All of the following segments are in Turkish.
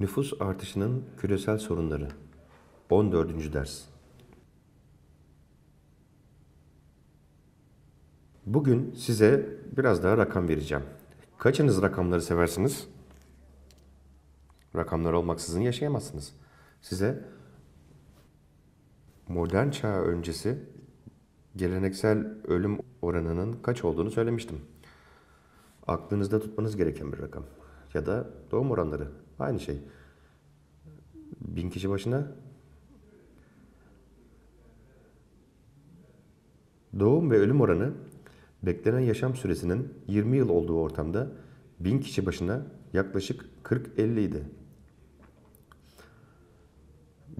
Nüfus artışının küresel sorunları 14. ders Bugün size biraz daha rakam vereceğim. Kaçınız rakamları seversiniz? Rakamlar olmaksızın yaşayamazsınız. Size modern çağ öncesi geleneksel ölüm oranının kaç olduğunu söylemiştim. Aklınızda tutmanız gereken bir rakam ya da doğum oranları Aynı şey. Bin kişi başına doğum ve ölüm oranı beklenen yaşam süresinin 20 yıl olduğu ortamda bin kişi başına yaklaşık 40-50 idi.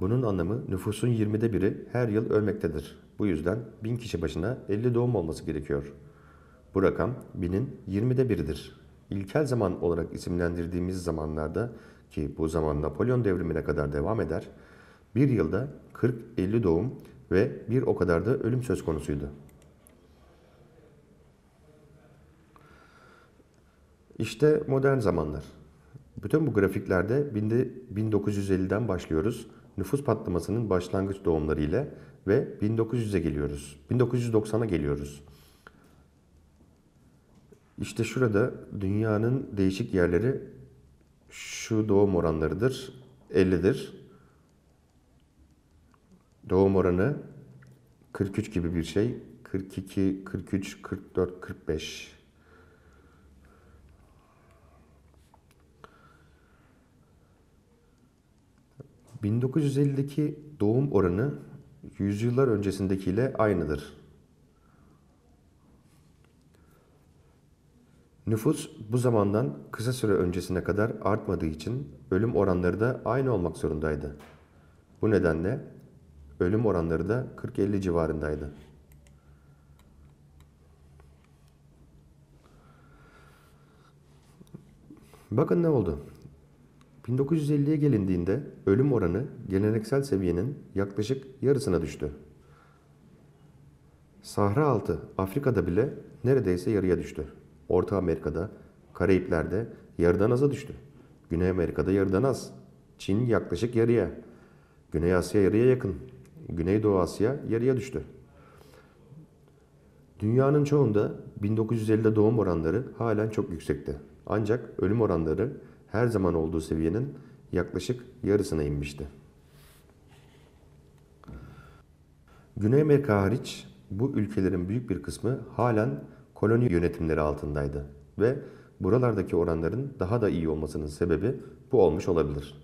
Bunun anlamı nüfusun 20'de biri her yıl ölmektedir. Bu yüzden bin kişi başına 50 doğum olması gerekiyor. Bu rakam binin 20'de biridir ilkel zaman olarak isimlendirdiğimiz zamanlarda ki bu zaman Napolyon devrimine kadar devam eder, bir yılda 40-50 doğum ve bir o kadar da ölüm söz konusuydu. İşte modern zamanlar. Bütün bu grafiklerde 1950'den başlıyoruz. Nüfus patlamasının başlangıç doğumları ile ve 1900'e geliyoruz. 1990'a geliyoruz. İşte şurada dünyanın değişik yerleri şu doğum oranlarıdır. 50'dir. Doğum oranı 43 gibi bir şey. 42, 43, 44, 45. ...1950'deki doğum oranı yüzyıllar öncesindekiyle aynıdır. Nüfus bu zamandan kısa süre öncesine kadar artmadığı için ölüm oranları da aynı olmak zorundaydı. Bu nedenle ölüm oranları da 40-50 civarındaydı. Bakın ne oldu. 1950'ye gelindiğinde ölüm oranı geleneksel seviyenin yaklaşık yarısına düştü. Sahra altı Afrika'da bile neredeyse yarıya düştü. Orta Amerika'da, Karayipler'de yarıdan aza düştü. Güney Amerika'da yarıdan az. Çin yaklaşık yarıya. Güney Asya yarıya yakın. Güneydoğu Asya yarıya düştü. Dünyanın çoğunda 1950'de doğum oranları halen çok yüksekti. Ancak ölüm oranları her zaman olduğu seviyenin yaklaşık yarısına inmişti. Güney Amerika hariç bu ülkelerin büyük bir kısmı halen koloni yönetimleri altındaydı ve buralardaki oranların daha da iyi olmasının sebebi bu olmuş olabilir.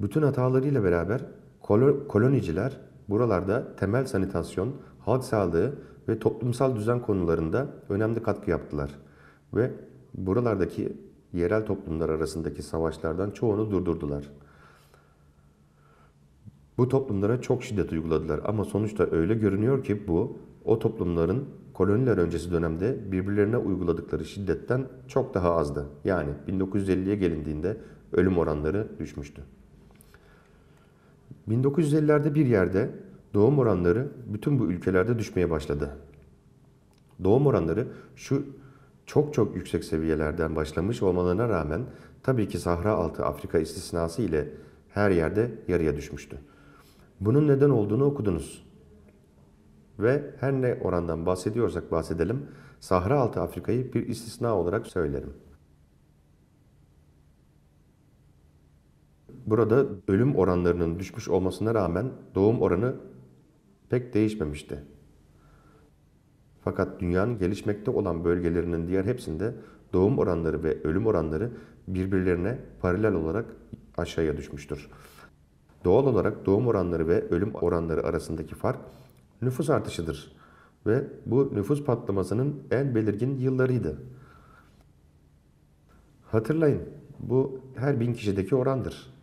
Bütün hatalarıyla beraber kol koloniciler buralarda temel sanitasyon, halk sağlığı ve toplumsal düzen konularında önemli katkı yaptılar ve buralardaki yerel toplumlar arasındaki savaşlardan çoğunu durdurdular. Bu toplumlara çok şiddet uyguladılar ama sonuçta öyle görünüyor ki bu o toplumların koloniler öncesi dönemde birbirlerine uyguladıkları şiddetten çok daha azdı. Yani 1950'ye gelindiğinde ölüm oranları düşmüştü. 1950'lerde bir yerde doğum oranları bütün bu ülkelerde düşmeye başladı. Doğum oranları şu çok çok yüksek seviyelerden başlamış olmalarına rağmen tabii ki Sahra altı Afrika istisnası ile her yerde yarıya düşmüştü. Bunun neden olduğunu okudunuz ve her ne orandan bahsediyorsak bahsedelim, Sahra altı Afrika'yı bir istisna olarak söylerim. Burada ölüm oranlarının düşmüş olmasına rağmen doğum oranı pek değişmemişti. Fakat dünyanın gelişmekte olan bölgelerinin diğer hepsinde doğum oranları ve ölüm oranları birbirlerine paralel olarak aşağıya düşmüştür. Doğal olarak doğum oranları ve ölüm oranları arasındaki fark nüfus artışıdır ve bu nüfus patlamasının en belirgin yıllarıydı. Hatırlayın bu her bin kişideki orandır.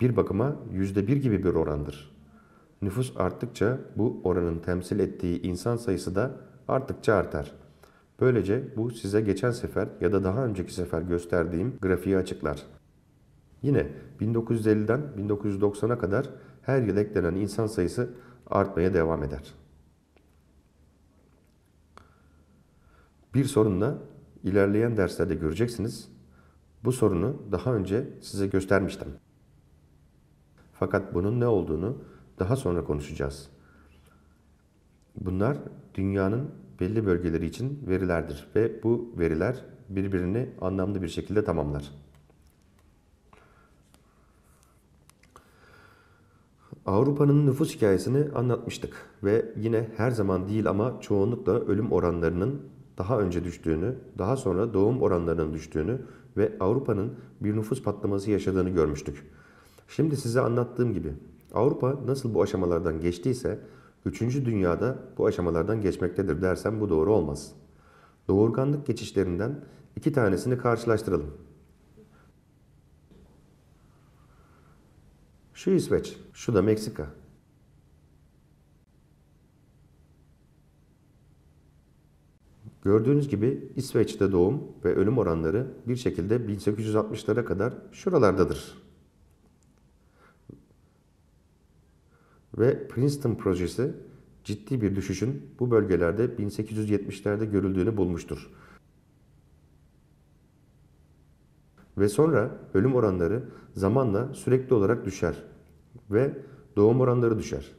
Bir bakıma yüzde bir gibi bir orandır. Nüfus arttıkça bu oranın temsil ettiği insan sayısı da arttıkça artar. Böylece bu size geçen sefer ya da daha önceki sefer gösterdiğim grafiği açıklar. Yine 1950'den 1990'a kadar her yıl eklenen insan sayısı artmaya devam eder. Bir sorun da ilerleyen derslerde göreceksiniz. Bu sorunu daha önce size göstermiştim. Fakat bunun ne olduğunu daha sonra konuşacağız. Bunlar dünyanın belli bölgeleri için verilerdir ve bu veriler birbirini anlamlı bir şekilde tamamlar. Avrupa'nın nüfus hikayesini anlatmıştık ve yine her zaman değil ama çoğunlukla ölüm oranlarının daha önce düştüğünü, daha sonra doğum oranlarının düştüğünü ve Avrupa'nın bir nüfus patlaması yaşadığını görmüştük. Şimdi size anlattığım gibi Avrupa nasıl bu aşamalardan geçtiyse 3. dünyada bu aşamalardan geçmektedir dersem bu doğru olmaz. Doğurganlık geçişlerinden iki tanesini karşılaştıralım. Şu İsveç, şu da Meksika. Gördüğünüz gibi İsveç'te doğum ve ölüm oranları bir şekilde 1860'lara kadar şuralardadır. Ve Princeton projesi ciddi bir düşüşün bu bölgelerde 1870'lerde görüldüğünü bulmuştur. Ve sonra ölüm oranları zamanla sürekli olarak düşer ve doğum oranları düşer.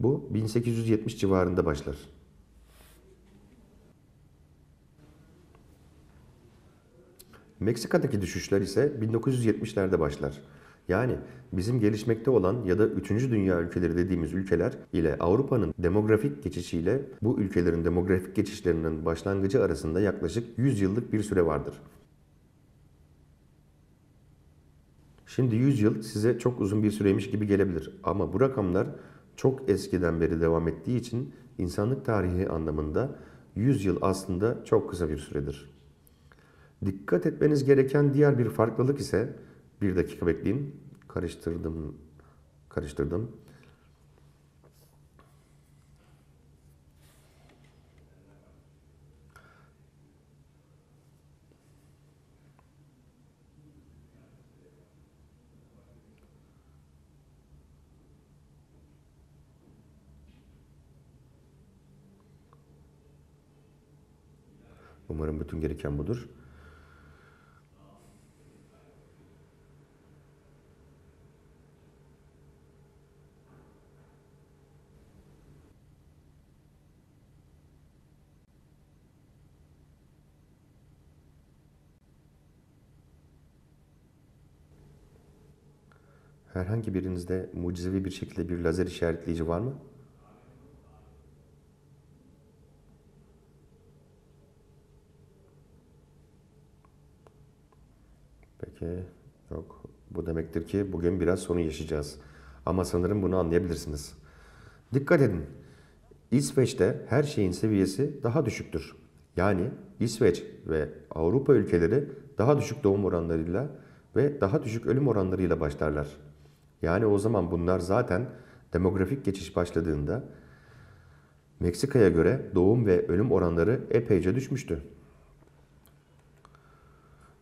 Bu 1870 civarında başlar. Meksika'daki düşüşler ise 1970'lerde başlar. Yani bizim gelişmekte olan ya da 3. dünya ülkeleri dediğimiz ülkeler ile Avrupa'nın demografik geçişiyle bu ülkelerin demografik geçişlerinin başlangıcı arasında yaklaşık 100 yıllık bir süre vardır. Şimdi 100 yıl size çok uzun bir süreymiş gibi gelebilir ama bu rakamlar çok eskiden beri devam ettiği için insanlık tarihi anlamında 100 yıl aslında çok kısa bir süredir. Dikkat etmeniz gereken diğer bir farklılık ise bir dakika bekleyin. Karıştırdım. Karıştırdım. Umarım bütün gereken budur. Herhangi birinizde mucizevi bir şekilde bir lazer işaretleyici var mı? Peki. Yok. Bu demektir ki bugün biraz sorun yaşayacağız. Ama sanırım bunu anlayabilirsiniz. Dikkat edin. İsveç'te her şeyin seviyesi daha düşüktür. Yani İsveç ve Avrupa ülkeleri daha düşük doğum oranlarıyla ve daha düşük ölüm oranlarıyla başlarlar. Yani o zaman bunlar zaten demografik geçiş başladığında Meksika'ya göre doğum ve ölüm oranları epeyce düşmüştü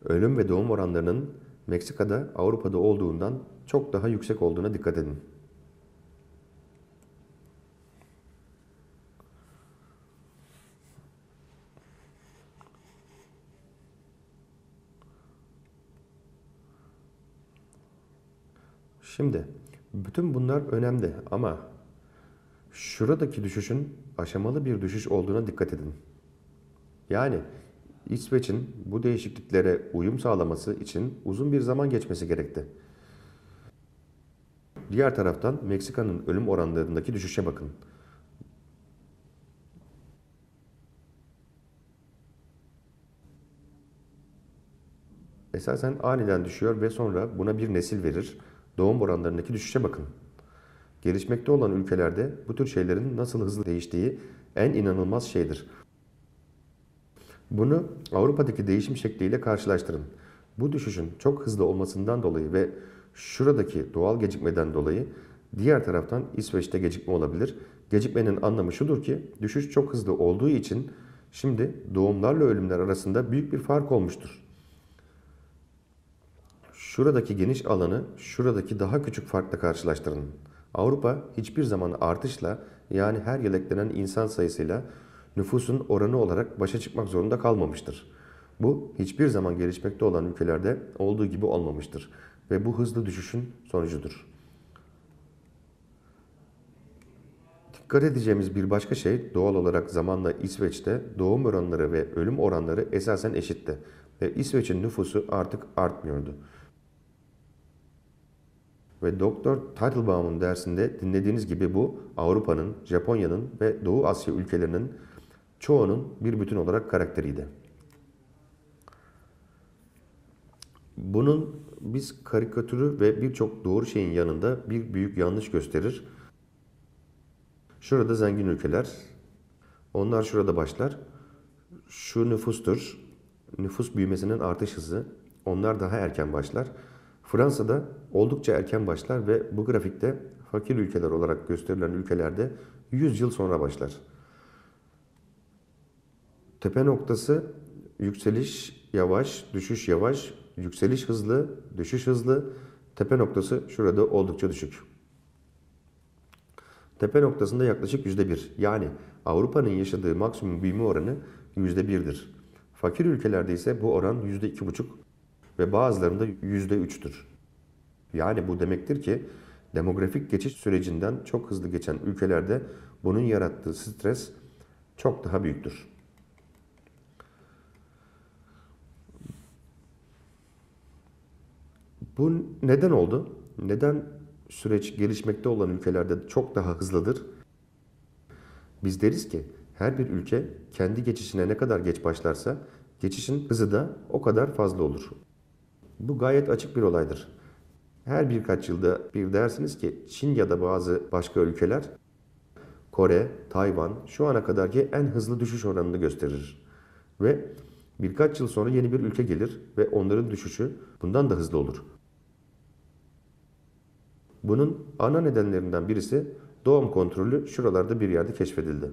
ölüm ve doğum oranlarının Meksika'da Avrupa'da olduğundan çok daha yüksek olduğuna dikkat edin. Şimdi bütün bunlar önemli ama şuradaki düşüşün aşamalı bir düşüş olduğuna dikkat edin. Yani İsveç'in bu değişikliklere uyum sağlaması için uzun bir zaman geçmesi gerekti. Diğer taraftan Meksika'nın ölüm oranlarındaki düşüşe bakın. Esasen aniden düşüyor ve sonra buna bir nesil verir. Doğum oranlarındaki düşüşe bakın. Gelişmekte olan ülkelerde bu tür şeylerin nasıl hızlı değiştiği en inanılmaz şeydir. Bunu Avrupa'daki değişim şekliyle karşılaştırın. Bu düşüşün çok hızlı olmasından dolayı ve şuradaki doğal gecikmeden dolayı diğer taraftan İsveç'te gecikme olabilir. Gecikmenin anlamı şudur ki düşüş çok hızlı olduğu için şimdi doğumlarla ölümler arasında büyük bir fark olmuştur. Şuradaki geniş alanı şuradaki daha küçük farkla karşılaştırın. Avrupa hiçbir zaman artışla yani her yeleklenen insan sayısıyla nüfusun oranı olarak başa çıkmak zorunda kalmamıştır. Bu hiçbir zaman gelişmekte olan ülkelerde olduğu gibi olmamıştır ve bu hızlı düşüşün sonucudur. Dikkat edeceğimiz bir başka şey doğal olarak zamanla İsveç'te doğum oranları ve ölüm oranları esasen eşitti ve İsveç'in nüfusu artık artmıyordu. Ve Doktor Teitelbaum'un dersinde dinlediğiniz gibi bu Avrupa'nın, Japonya'nın ve Doğu Asya ülkelerinin çoğunun bir bütün olarak karakteriydi. Bunun biz karikatürü ve birçok doğru şeyin yanında bir büyük yanlış gösterir. Şurada zengin ülkeler, onlar şurada başlar. Şu nüfustur, nüfus büyümesinin artış hızı, onlar daha erken başlar. Fransa'da oldukça erken başlar ve bu grafikte fakir ülkeler olarak gösterilen ülkelerde 100 yıl sonra başlar. Tepe noktası yükseliş yavaş, düşüş yavaş, yükseliş hızlı, düşüş hızlı. Tepe noktası şurada oldukça düşük. Tepe noktasında yaklaşık %1. Yani Avrupa'nın yaşadığı maksimum büyüme oranı %1'dir. Fakir ülkelerde ise bu oran %2,5 ve bazılarında %3'tür. Yani bu demektir ki demografik geçiş sürecinden çok hızlı geçen ülkelerde bunun yarattığı stres çok daha büyüktür. Bu neden oldu? Neden süreç gelişmekte olan ülkelerde çok daha hızlıdır? Biz deriz ki her bir ülke kendi geçişine ne kadar geç başlarsa geçişin hızı da o kadar fazla olur. Bu gayet açık bir olaydır. Her birkaç yılda bir dersiniz ki Çin ya da bazı başka ülkeler Kore, Tayvan şu ana kadarki en hızlı düşüş oranını gösterir. Ve birkaç yıl sonra yeni bir ülke gelir ve onların düşüşü bundan da hızlı olur. Bunun ana nedenlerinden birisi doğum kontrolü şuralarda bir yerde keşfedildi.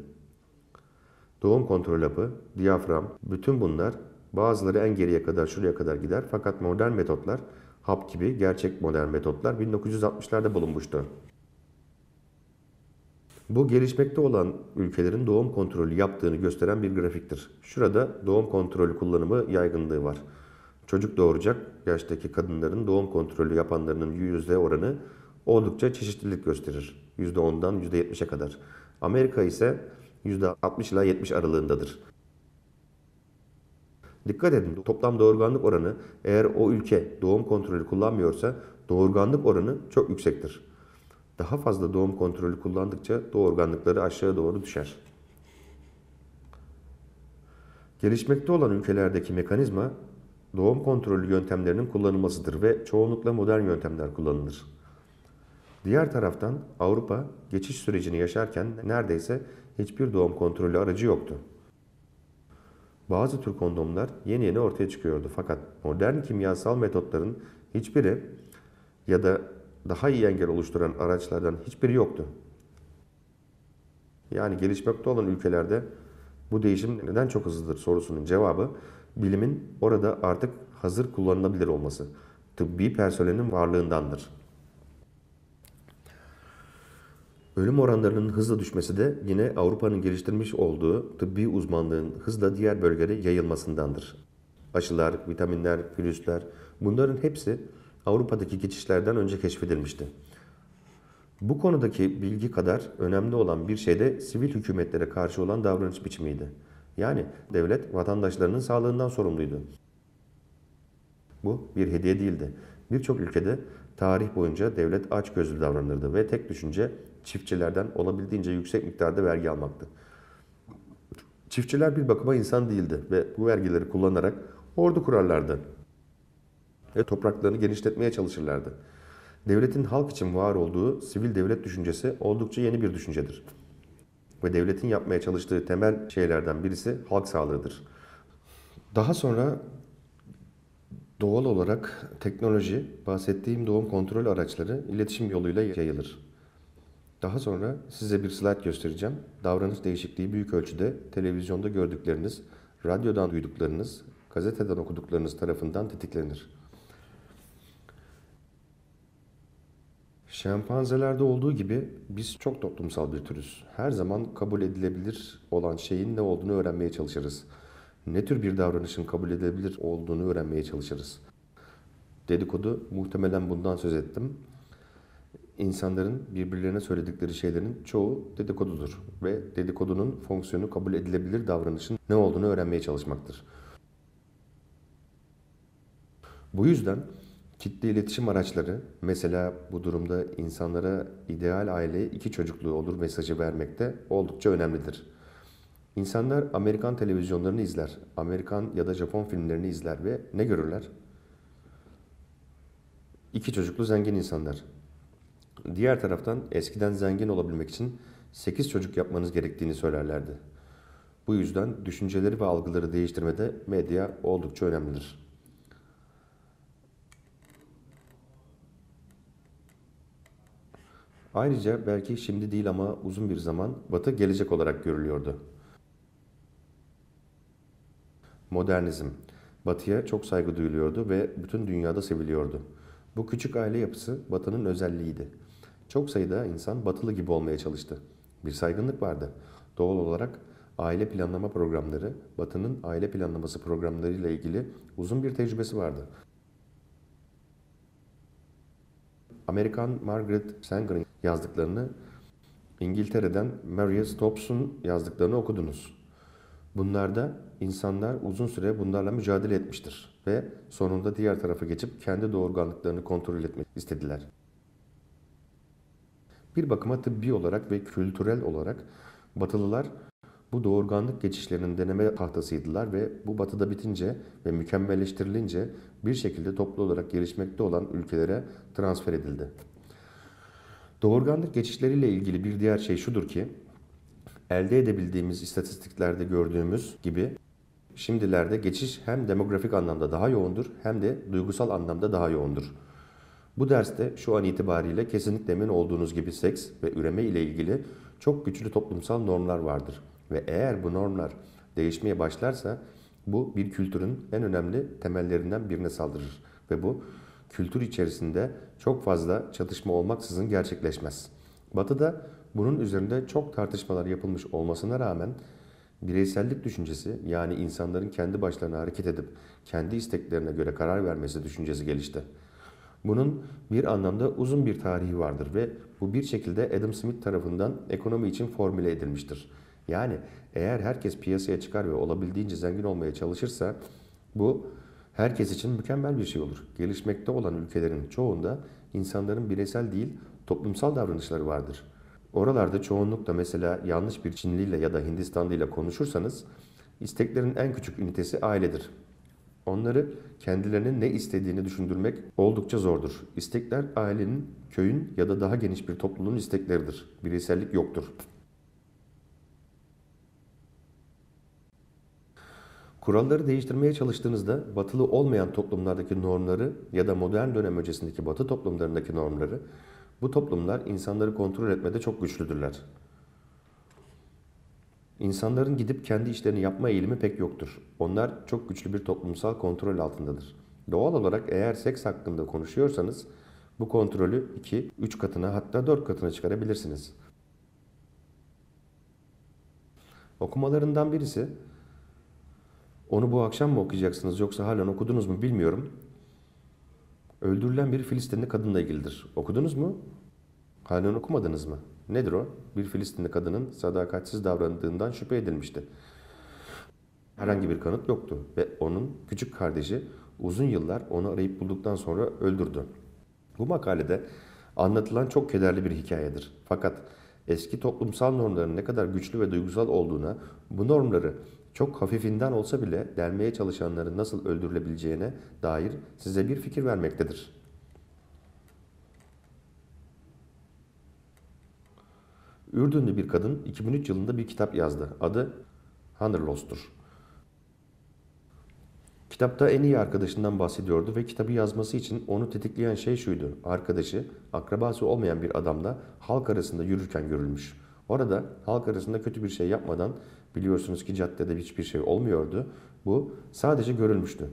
Doğum kontrol hapı, diyafram, bütün bunlar bazıları en geriye kadar şuraya kadar gider fakat modern metotlar hap gibi gerçek modern metotlar 1960'larda bulunmuştu. Bu gelişmekte olan ülkelerin doğum kontrolü yaptığını gösteren bir grafiktir. Şurada doğum kontrolü kullanımı yaygınlığı var. Çocuk doğuracak yaştaki kadınların doğum kontrolü yapanlarının yüzde oranı oldukça çeşitlilik gösterir. %10'dan %70'e kadar. Amerika ise %60 ila 70 aralığındadır. Dikkat edin toplam doğurganlık oranı eğer o ülke doğum kontrolü kullanmıyorsa doğurganlık oranı çok yüksektir. Daha fazla doğum kontrolü kullandıkça doğurganlıkları aşağı doğru düşer. Gelişmekte olan ülkelerdeki mekanizma doğum kontrolü yöntemlerinin kullanılmasıdır ve çoğunlukla modern yöntemler kullanılır. Diğer taraftan Avrupa geçiş sürecini yaşarken neredeyse hiçbir doğum kontrolü aracı yoktu. Bazı tür kondomlar yeni yeni ortaya çıkıyordu fakat modern kimyasal metotların hiçbiri ya da daha iyi engel oluşturan araçlardan hiçbiri yoktu. Yani gelişmekte olan ülkelerde bu değişim neden çok hızlıdır sorusunun cevabı bilimin orada artık hazır kullanılabilir olması, tıbbi personelin varlığındandır. Ölüm oranlarının hızla düşmesi de yine Avrupa'nın geliştirmiş olduğu tıbbi uzmanlığın hızla diğer bölgede yayılmasındandır. Aşılar, vitaminler, virüsler bunların hepsi Avrupa'daki geçişlerden önce keşfedilmişti. Bu konudaki bilgi kadar önemli olan bir şey de sivil hükümetlere karşı olan davranış biçimiydi. Yani devlet vatandaşlarının sağlığından sorumluydu. Bu bir hediye değildi. Birçok ülkede tarih boyunca devlet açgözlü davranırdı ve tek düşünce çiftçilerden olabildiğince yüksek miktarda vergi almaktı. Çiftçiler bir bakıma insan değildi ve bu vergileri kullanarak ordu kurarlardı ve topraklarını genişletmeye çalışırlardı. Devletin halk için var olduğu sivil devlet düşüncesi oldukça yeni bir düşüncedir. Ve devletin yapmaya çalıştığı temel şeylerden birisi halk sağlığıdır. Daha sonra doğal olarak teknoloji, bahsettiğim doğum kontrol araçları iletişim yoluyla yayılır. Daha sonra size bir slayt göstereceğim. Davranış değişikliği büyük ölçüde televizyonda gördükleriniz, radyodan duyduklarınız, gazeteden okuduklarınız tarafından tetiklenir. Şempanzelerde olduğu gibi biz çok toplumsal bir türüz. Her zaman kabul edilebilir olan şeyin ne olduğunu öğrenmeye çalışırız. Ne tür bir davranışın kabul edilebilir olduğunu öğrenmeye çalışırız. Dedikodu muhtemelen bundan söz ettim insanların birbirlerine söyledikleri şeylerin çoğu dedikodudur ve dedikodunun fonksiyonu kabul edilebilir davranışın ne olduğunu öğrenmeye çalışmaktır. Bu yüzden Kitle iletişim araçları mesela bu durumda insanlara ideal aile iki çocuklu olur mesajı vermekte oldukça önemlidir. İnsanlar Amerikan televizyonlarını izler, Amerikan ya da Japon filmlerini izler ve ne görürler? İki çocuklu zengin insanlar. Diğer taraftan eskiden zengin olabilmek için 8 çocuk yapmanız gerektiğini söylerlerdi. Bu yüzden düşünceleri ve algıları değiştirmede medya oldukça önemlidir. Ayrıca belki şimdi değil ama uzun bir zaman Batı gelecek olarak görülüyordu. Modernizm Batı'ya çok saygı duyuluyordu ve bütün dünyada seviliyordu. Bu küçük aile yapısı Batı'nın özelliğiydi. Çok sayıda insan batılı gibi olmaya çalıştı. Bir saygınlık vardı. Doğal olarak aile planlama programları, Batı'nın aile planlaması programlarıyla ilgili uzun bir tecrübesi vardı. Amerikan Margaret Sanger'ın yazdıklarını, İngiltere'den Maria Stopes'un yazdıklarını okudunuz. Bunlarda insanlar uzun süre bunlarla mücadele etmiştir ve sonunda diğer tarafa geçip kendi doğurganlıklarını kontrol etmek istediler. Bir bakıma tıbbi olarak ve kültürel olarak Batılılar bu doğurganlık geçişlerinin deneme tahtasıydılar ve bu batıda bitince ve mükemmelleştirilince bir şekilde toplu olarak gelişmekte olan ülkelere transfer edildi. Doğurganlık geçişleriyle ilgili bir diğer şey şudur ki, elde edebildiğimiz istatistiklerde gördüğümüz gibi şimdilerde geçiş hem demografik anlamda daha yoğundur hem de duygusal anlamda daha yoğundur. Bu derste şu an itibariyle kesinlikle emin olduğunuz gibi seks ve üreme ile ilgili çok güçlü toplumsal normlar vardır. Ve eğer bu normlar değişmeye başlarsa bu bir kültürün en önemli temellerinden birine saldırır. Ve bu kültür içerisinde çok fazla çatışma olmaksızın gerçekleşmez. Batı'da bunun üzerinde çok tartışmalar yapılmış olmasına rağmen bireysellik düşüncesi yani insanların kendi başlarına hareket edip kendi isteklerine göre karar vermesi düşüncesi gelişti. Bunun bir anlamda uzun bir tarihi vardır ve bu bir şekilde Adam Smith tarafından ekonomi için formüle edilmiştir. Yani eğer herkes piyasaya çıkar ve olabildiğince zengin olmaya çalışırsa bu herkes için mükemmel bir şey olur. Gelişmekte olan ülkelerin çoğunda insanların bireysel değil toplumsal davranışları vardır. Oralarda çoğunlukla mesela yanlış bir Çinliyle ya da Hindistanlıyla konuşursanız isteklerin en küçük ünitesi ailedir. Onları kendilerinin ne istediğini düşündürmek oldukça zordur. İstekler ailenin, köyün ya da daha geniş bir topluluğun istekleridir. Bireysellik yoktur. Kuralları değiştirmeye çalıştığınızda batılı olmayan toplumlardaki normları ya da modern dönem öncesindeki batı toplumlarındaki normları bu toplumlar insanları kontrol etmede çok güçlüdürler. İnsanların gidip kendi işlerini yapma eğilimi pek yoktur. Onlar çok güçlü bir toplumsal kontrol altındadır. Doğal olarak eğer seks hakkında konuşuyorsanız bu kontrolü 2, 3 katına hatta 4 katına çıkarabilirsiniz. Okumalarından birisi onu bu akşam mı okuyacaksınız yoksa halen okudunuz mu bilmiyorum. Öldürülen bir Filistinli kadınla ilgilidir. Okudunuz mu? Halen okumadınız mı?'' Nedir o? Bir Filistinli kadının sadakatsiz davrandığından şüphe edilmişti. Herhangi bir kanıt yoktu ve onun küçük kardeşi uzun yıllar onu arayıp bulduktan sonra öldürdü. Bu makalede anlatılan çok kederli bir hikayedir. Fakat eski toplumsal normların ne kadar güçlü ve duygusal olduğuna, bu normları çok hafifinden olsa bile delmeye çalışanların nasıl öldürülebileceğine dair size bir fikir vermektedir. Ürdünlü bir kadın 2003 yılında bir kitap yazdı. Adı Hunter Lost'tur. Kitapta en iyi arkadaşından bahsediyordu ve kitabı yazması için onu tetikleyen şey şuydu. Arkadaşı, akrabası olmayan bir adamla halk arasında yürürken görülmüş. Orada halk arasında kötü bir şey yapmadan biliyorsunuz ki caddede hiçbir şey olmuyordu. Bu sadece görülmüştü.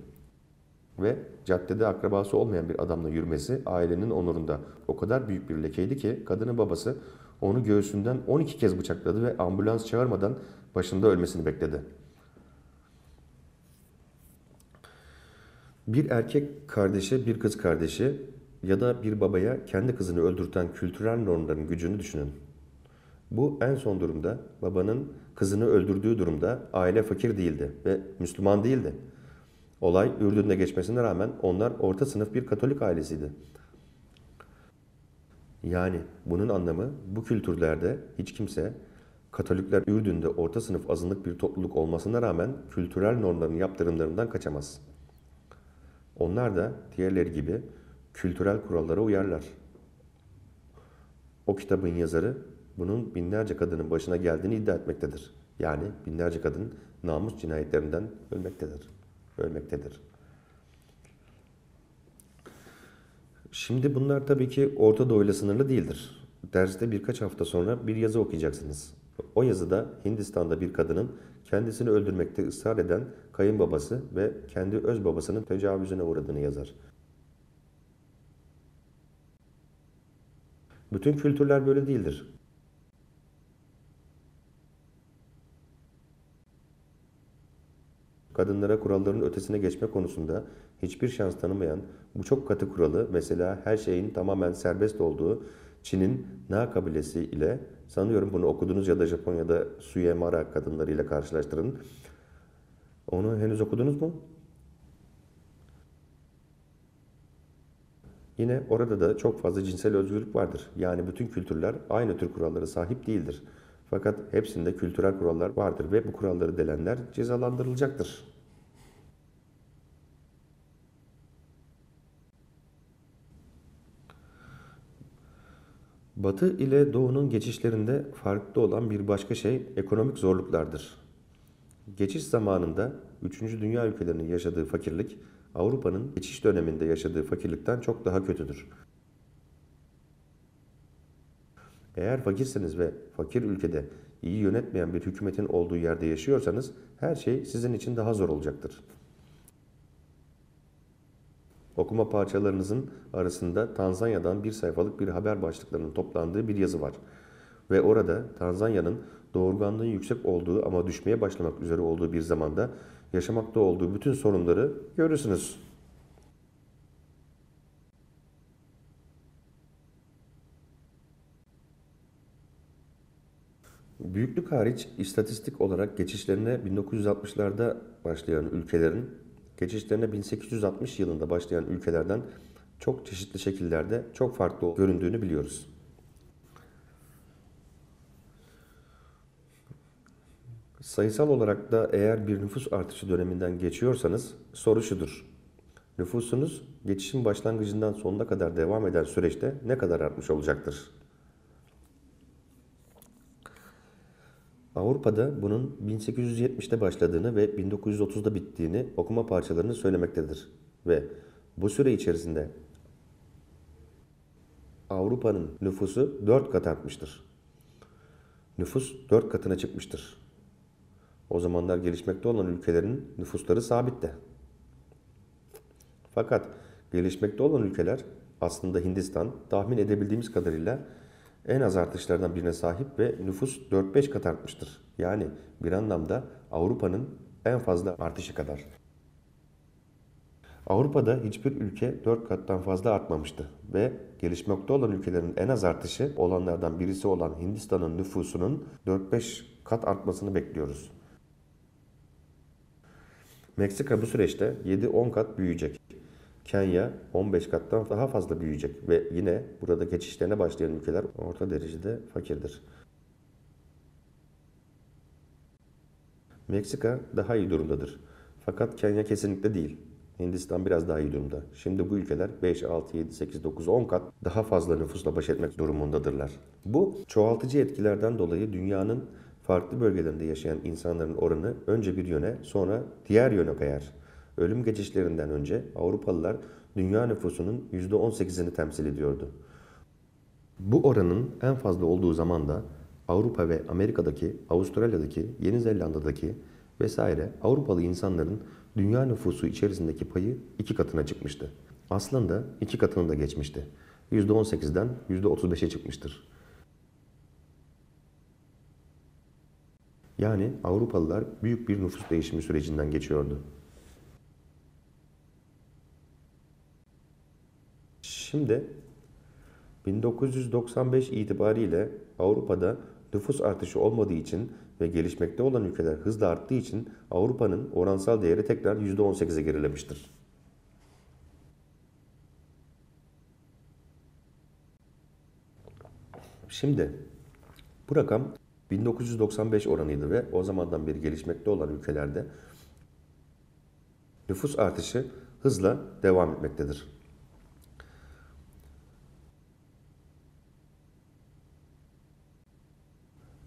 Ve caddede akrabası olmayan bir adamla yürümesi ailenin onurunda o kadar büyük bir lekeydi ki kadının babası onu göğsünden 12 kez bıçakladı ve ambulans çağırmadan başında ölmesini bekledi. Bir erkek kardeşe bir kız kardeşi ya da bir babaya kendi kızını öldürten kültürel normların gücünü düşünün. Bu en son durumda babanın kızını öldürdüğü durumda aile fakir değildi ve Müslüman değildi. Olay Ürdün'de geçmesine rağmen onlar orta sınıf bir Katolik ailesiydi. Yani bunun anlamı bu kültürlerde hiç kimse Katolikler Ürdün'de orta sınıf azınlık bir topluluk olmasına rağmen kültürel normların yaptırımlarından kaçamaz. Onlar da diğerleri gibi kültürel kurallara uyarlar. O kitabın yazarı bunun binlerce kadının başına geldiğini iddia etmektedir. Yani binlerce kadın namus cinayetlerinden ölmektedir. Ölmektedir. Şimdi bunlar tabii ki Orta Doğu ile sınırlı değildir. Derste birkaç hafta sonra bir yazı okuyacaksınız. O yazıda Hindistan'da bir kadının kendisini öldürmekte ısrar eden kayınbabası ve kendi öz babasının tecavüzüne uğradığını yazar. Bütün kültürler böyle değildir. Kadınlara kuralların ötesine geçme konusunda hiçbir şans tanımayan bu çok katı kuralı mesela her şeyin tamamen serbest olduğu Çin'in Na kabilesi ile sanıyorum bunu okudunuz ya da Japonya'da Suyemara kadınlarıyla karşılaştırın. Onu henüz okudunuz mu? Yine orada da çok fazla cinsel özgürlük vardır. Yani bütün kültürler aynı tür kurallara sahip değildir. Fakat hepsinde kültürel kurallar vardır ve bu kuralları delenler cezalandırılacaktır. Batı ile Doğu'nun geçişlerinde farklı olan bir başka şey ekonomik zorluklardır. Geçiş zamanında 3. Dünya ülkelerinin yaşadığı fakirlik Avrupa'nın geçiş döneminde yaşadığı fakirlikten çok daha kötüdür. Eğer fakirseniz ve fakir ülkede iyi yönetmeyen bir hükümetin olduğu yerde yaşıyorsanız her şey sizin için daha zor olacaktır. Okuma parçalarınızın arasında Tanzanya'dan bir sayfalık bir haber başlıklarının toplandığı bir yazı var. Ve orada Tanzanya'nın doğurganlığın yüksek olduğu ama düşmeye başlamak üzere olduğu bir zamanda yaşamakta olduğu bütün sorunları görürsünüz. Büyüklük hariç istatistik olarak geçişlerine 1960'larda başlayan ülkelerin geçişlerine 1860 yılında başlayan ülkelerden çok çeşitli şekillerde çok farklı göründüğünü biliyoruz. Sayısal olarak da eğer bir nüfus artışı döneminden geçiyorsanız soru şudur. Nüfusunuz geçişin başlangıcından sonuna kadar devam eden süreçte ne kadar artmış olacaktır? Avrupa'da bunun 1870'te başladığını ve 1930'da bittiğini okuma parçalarını söylemektedir ve bu süre içerisinde Avrupa'nın nüfusu 4 kat artmıştır. Nüfus 4 katına çıkmıştır. O zamanlar gelişmekte olan ülkelerin nüfusları sabit de. Fakat gelişmekte olan ülkeler aslında Hindistan tahmin edebildiğimiz kadarıyla en az artışlardan birine sahip ve nüfus 4-5 kat artmıştır. Yani bir anlamda Avrupa'nın en fazla artışı kadar. Avrupa'da hiçbir ülke 4 kattan fazla artmamıştı ve gelişmekte olan ülkelerin en az artışı olanlardan birisi olan Hindistan'ın nüfusunun 4-5 kat artmasını bekliyoruz. Meksika bu süreçte 7-10 kat büyüyecek. Kenya 15 kattan daha fazla büyüyecek ve yine burada geçişlerine başlayan ülkeler orta derecede fakirdir. Meksika daha iyi durumdadır. Fakat Kenya kesinlikle değil. Hindistan biraz daha iyi durumda. Şimdi bu ülkeler 5, 6, 7, 8, 9, 10 kat daha fazla nüfusla baş etmek durumundadırlar. Bu çoğaltıcı etkilerden dolayı dünyanın farklı bölgelerinde yaşayan insanların oranı önce bir yöne sonra diğer yöne kayar. Ölüm geçişlerinden önce Avrupalılar dünya nüfusunun %18'ini temsil ediyordu. Bu oranın en fazla olduğu zaman da Avrupa ve Amerika'daki, Avustralya'daki, Yeni Zelanda'daki vesaire Avrupalı insanların dünya nüfusu içerisindeki payı iki katına çıkmıştı. Aslında iki katını da geçmişti. %18'den %35'e çıkmıştır. Yani Avrupalılar büyük bir nüfus değişimi sürecinden geçiyordu. Şimdi 1995 itibariyle Avrupa'da nüfus artışı olmadığı için ve gelişmekte olan ülkeler hızla arttığı için Avrupa'nın oransal değeri tekrar %18'e gerilemiştir. Şimdi bu rakam 1995 oranıydı ve o zamandan beri gelişmekte olan ülkelerde nüfus artışı hızla devam etmektedir.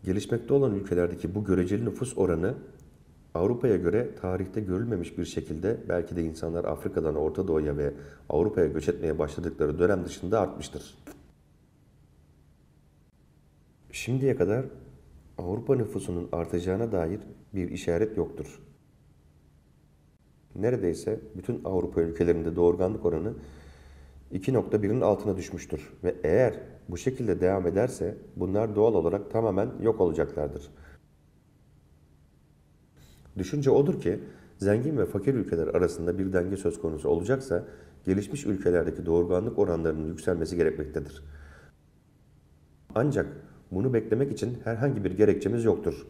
Gelişmekte olan ülkelerdeki bu göreceli nüfus oranı Avrupa'ya göre tarihte görülmemiş bir şekilde belki de insanlar Afrika'dan Orta Doğu'ya ve Avrupa'ya göç etmeye başladıkları dönem dışında artmıştır. Şimdiye kadar Avrupa nüfusunun artacağına dair bir işaret yoktur. Neredeyse bütün Avrupa ülkelerinde doğurganlık oranı 2.1'in altına düşmüştür ve eğer bu şekilde devam ederse bunlar doğal olarak tamamen yok olacaklardır. Düşünce odur ki zengin ve fakir ülkeler arasında bir denge söz konusu olacaksa gelişmiş ülkelerdeki doğurganlık oranlarının yükselmesi gerekmektedir. Ancak bunu beklemek için herhangi bir gerekçemiz yoktur.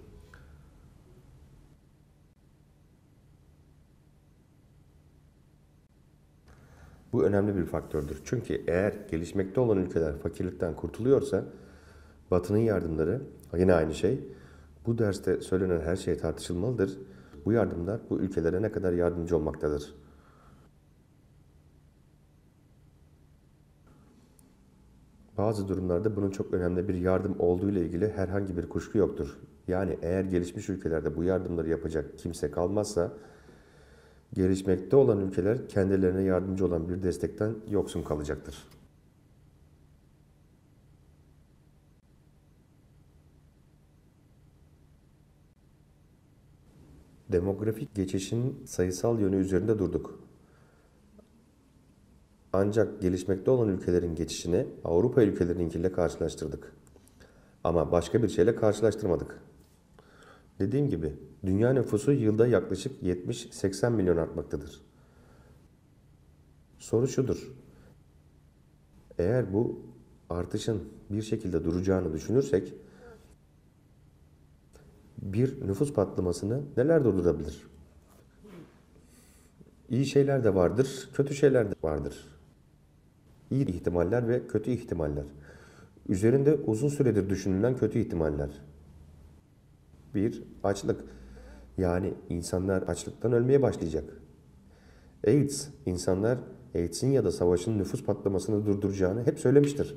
Bu önemli bir faktördür. Çünkü eğer gelişmekte olan ülkeler fakirlikten kurtuluyorsa Batı'nın yardımları yine aynı şey. Bu derste söylenen her şey tartışılmalıdır. Bu yardımlar bu ülkelere ne kadar yardımcı olmaktadır? Bazı durumlarda bunun çok önemli bir yardım olduğu ile ilgili herhangi bir kuşku yoktur. Yani eğer gelişmiş ülkelerde bu yardımları yapacak kimse kalmazsa gelişmekte olan ülkeler kendilerine yardımcı olan bir destekten yoksun kalacaktır. Demografik geçişin sayısal yönü üzerinde durduk. Ancak gelişmekte olan ülkelerin geçişini Avrupa ülkelerinkiyle karşılaştırdık. Ama başka bir şeyle karşılaştırmadık. Dediğim gibi dünya nüfusu yılda yaklaşık 70-80 milyon artmaktadır. Soru şudur. Eğer bu artışın bir şekilde duracağını düşünürsek bir nüfus patlamasını neler durdurabilir? İyi şeyler de vardır, kötü şeyler de vardır. İyi ihtimaller ve kötü ihtimaller. Üzerinde uzun süredir düşünülen kötü ihtimaller bir açlık. Yani insanlar açlıktan ölmeye başlayacak. AIDS, insanlar AIDS'in ya da savaşın nüfus patlamasını durduracağını hep söylemiştir.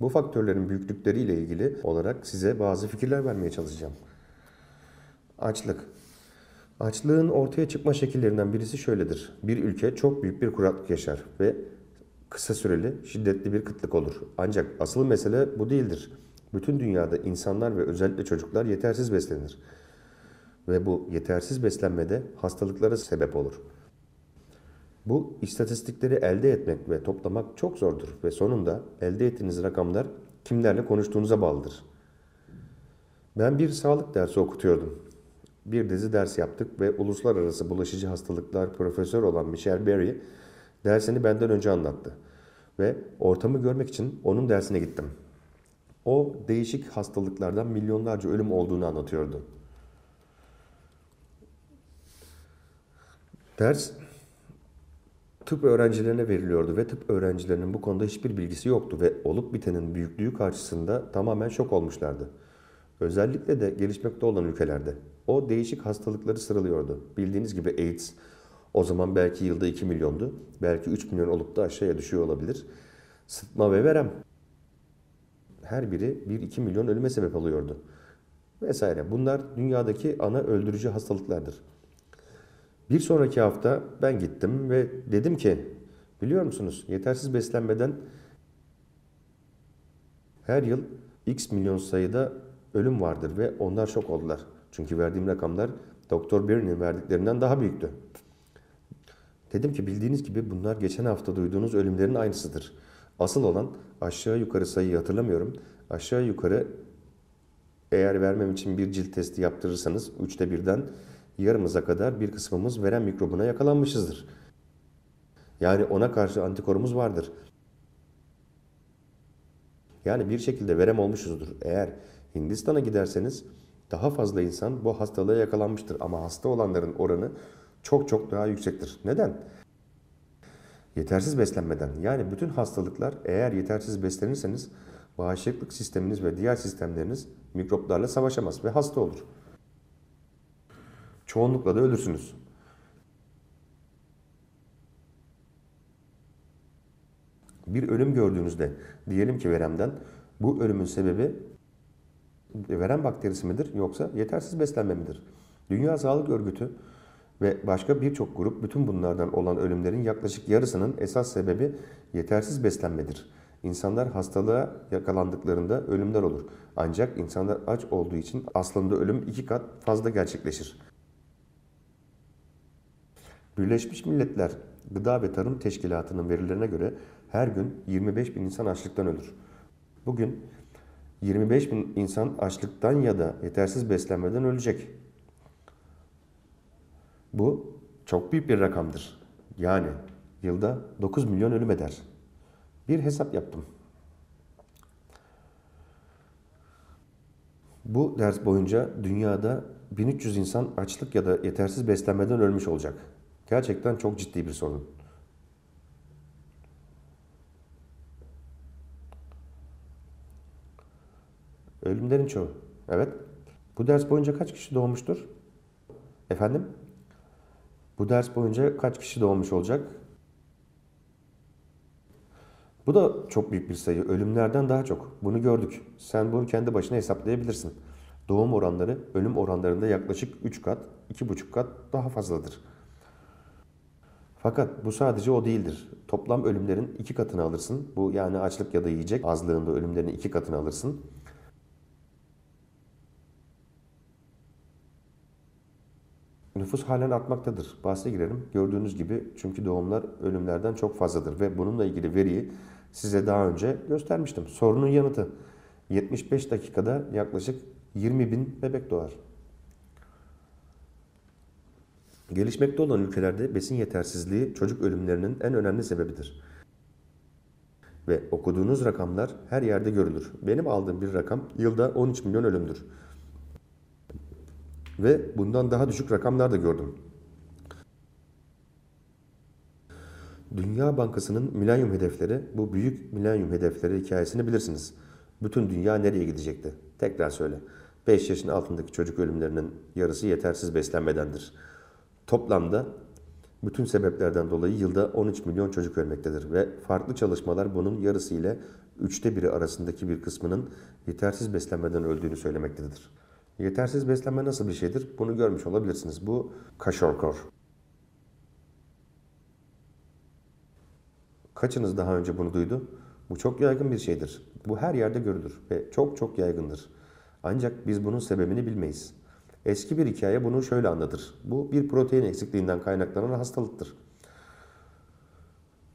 Bu faktörlerin büyüklükleriyle ilgili olarak size bazı fikirler vermeye çalışacağım. Açlık. Açlığın ortaya çıkma şekillerinden birisi şöyledir. Bir ülke çok büyük bir kuraklık yaşar ve kısa süreli şiddetli bir kıtlık olur. Ancak asıl mesele bu değildir. Bütün dünyada insanlar ve özellikle çocuklar yetersiz beslenir. Ve bu yetersiz beslenmede hastalıklara sebep olur. Bu istatistikleri elde etmek ve toplamak çok zordur ve sonunda elde ettiğiniz rakamlar kimlerle konuştuğunuza bağlıdır. Ben bir sağlık dersi okutuyordum. Bir dizi ders yaptık ve uluslararası bulaşıcı hastalıklar profesör olan Michel Berry dersini benden önce anlattı. Ve ortamı görmek için onun dersine gittim. O değişik hastalıklardan milyonlarca ölüm olduğunu anlatıyordu. Ders tıp öğrencilerine veriliyordu ve tıp öğrencilerinin bu konuda hiçbir bilgisi yoktu ve olup bitenin büyüklüğü karşısında tamamen şok olmuşlardı. Özellikle de gelişmekte olan ülkelerde. O değişik hastalıkları sıralıyordu. Bildiğiniz gibi AIDS o zaman belki yılda 2 milyondu. Belki 3 milyon olup da aşağıya düşüyor olabilir. Sıtma ve verem her biri 1-2 milyon ölüme sebep alıyordu Vesaire. Bunlar dünyadaki ana öldürücü hastalıklardır. Bir sonraki hafta ben gittim ve dedim ki biliyor musunuz yetersiz beslenmeden her yıl x milyon sayıda ölüm vardır ve onlar şok oldular. Çünkü verdiğim rakamlar Doktor Berry'nin verdiklerinden daha büyüktü. Dedim ki bildiğiniz gibi bunlar geçen hafta duyduğunuz ölümlerin aynısıdır. Asıl olan aşağı yukarı sayıyı hatırlamıyorum. Aşağı yukarı eğer vermem için bir cilt testi yaptırırsanız üçte birden yarımıza kadar bir kısmımız veren mikrobuna yakalanmışızdır. Yani ona karşı antikorumuz vardır. Yani bir şekilde verem olmuşuzdur. Eğer Hindistan'a giderseniz daha fazla insan bu hastalığa yakalanmıştır. Ama hasta olanların oranı çok çok daha yüksektir. Neden? Yetersiz beslenmeden yani bütün hastalıklar eğer yetersiz beslenirseniz bağışıklık sisteminiz ve diğer sistemleriniz mikroplarla savaşamaz ve hasta olur. Çoğunlukla da ölürsünüz. Bir ölüm gördüğünüzde diyelim ki veremden bu ölümün sebebi verem bakterisi midir yoksa yetersiz beslenme midir? Dünya Sağlık Örgütü ve başka birçok grup bütün bunlardan olan ölümlerin yaklaşık yarısının esas sebebi yetersiz beslenmedir. İnsanlar hastalığa yakalandıklarında ölümler olur. Ancak insanlar aç olduğu için aslında ölüm iki kat fazla gerçekleşir. Birleşmiş Milletler Gıda ve Tarım Teşkilatı'nın verilerine göre her gün 25 bin insan açlıktan ölür. Bugün 25 bin insan açlıktan ya da yetersiz beslenmeden ölecek. Bu çok büyük bir rakamdır. Yani yılda 9 milyon ölüm eder. Bir hesap yaptım. Bu ders boyunca dünyada 1300 insan açlık ya da yetersiz beslenmeden ölmüş olacak. Gerçekten çok ciddi bir sorun. Ölümlerin çoğu. Evet. Bu ders boyunca kaç kişi doğmuştur? Efendim? Bu ders boyunca kaç kişi doğmuş olacak? Bu da çok büyük bir sayı. Ölümlerden daha çok. Bunu gördük. Sen bunu kendi başına hesaplayabilirsin. Doğum oranları ölüm oranlarında yaklaşık 3 kat, 2,5 kat daha fazladır. Fakat bu sadece o değildir. Toplam ölümlerin iki katını alırsın. Bu yani açlık ya da yiyecek azlığında ölümlerin iki katını alırsın. Nüfus halen artmaktadır. Bahse girelim. Gördüğünüz gibi çünkü doğumlar ölümlerden çok fazladır ve bununla ilgili veriyi size daha önce göstermiştim. Sorunun yanıtı 75 dakikada yaklaşık 20 bin bebek doğar. Gelişmekte olan ülkelerde besin yetersizliği çocuk ölümlerinin en önemli sebebidir. Ve okuduğunuz rakamlar her yerde görülür. Benim aldığım bir rakam yılda 13 milyon ölümdür. Ve bundan daha düşük rakamlar da gördüm. Dünya Bankası'nın milenyum hedefleri, bu büyük milenyum hedefleri hikayesini bilirsiniz. Bütün dünya nereye gidecekti? Tekrar söyle. 5 yaşın altındaki çocuk ölümlerinin yarısı yetersiz beslenmedendir. Toplamda bütün sebeplerden dolayı yılda 13 milyon çocuk ölmektedir ve farklı çalışmalar bunun yarısı ile üçte biri arasındaki bir kısmının yetersiz beslenmeden öldüğünü söylemektedir. Yetersiz beslenme nasıl bir şeydir? Bunu görmüş olabilirsiniz. Bu kaşorkor. Kaçınız daha önce bunu duydu? Bu çok yaygın bir şeydir. Bu her yerde görülür ve çok çok yaygındır. Ancak biz bunun sebebini bilmeyiz. Eski bir hikaye bunu şöyle anlatır. Bu bir protein eksikliğinden kaynaklanan hastalıktır.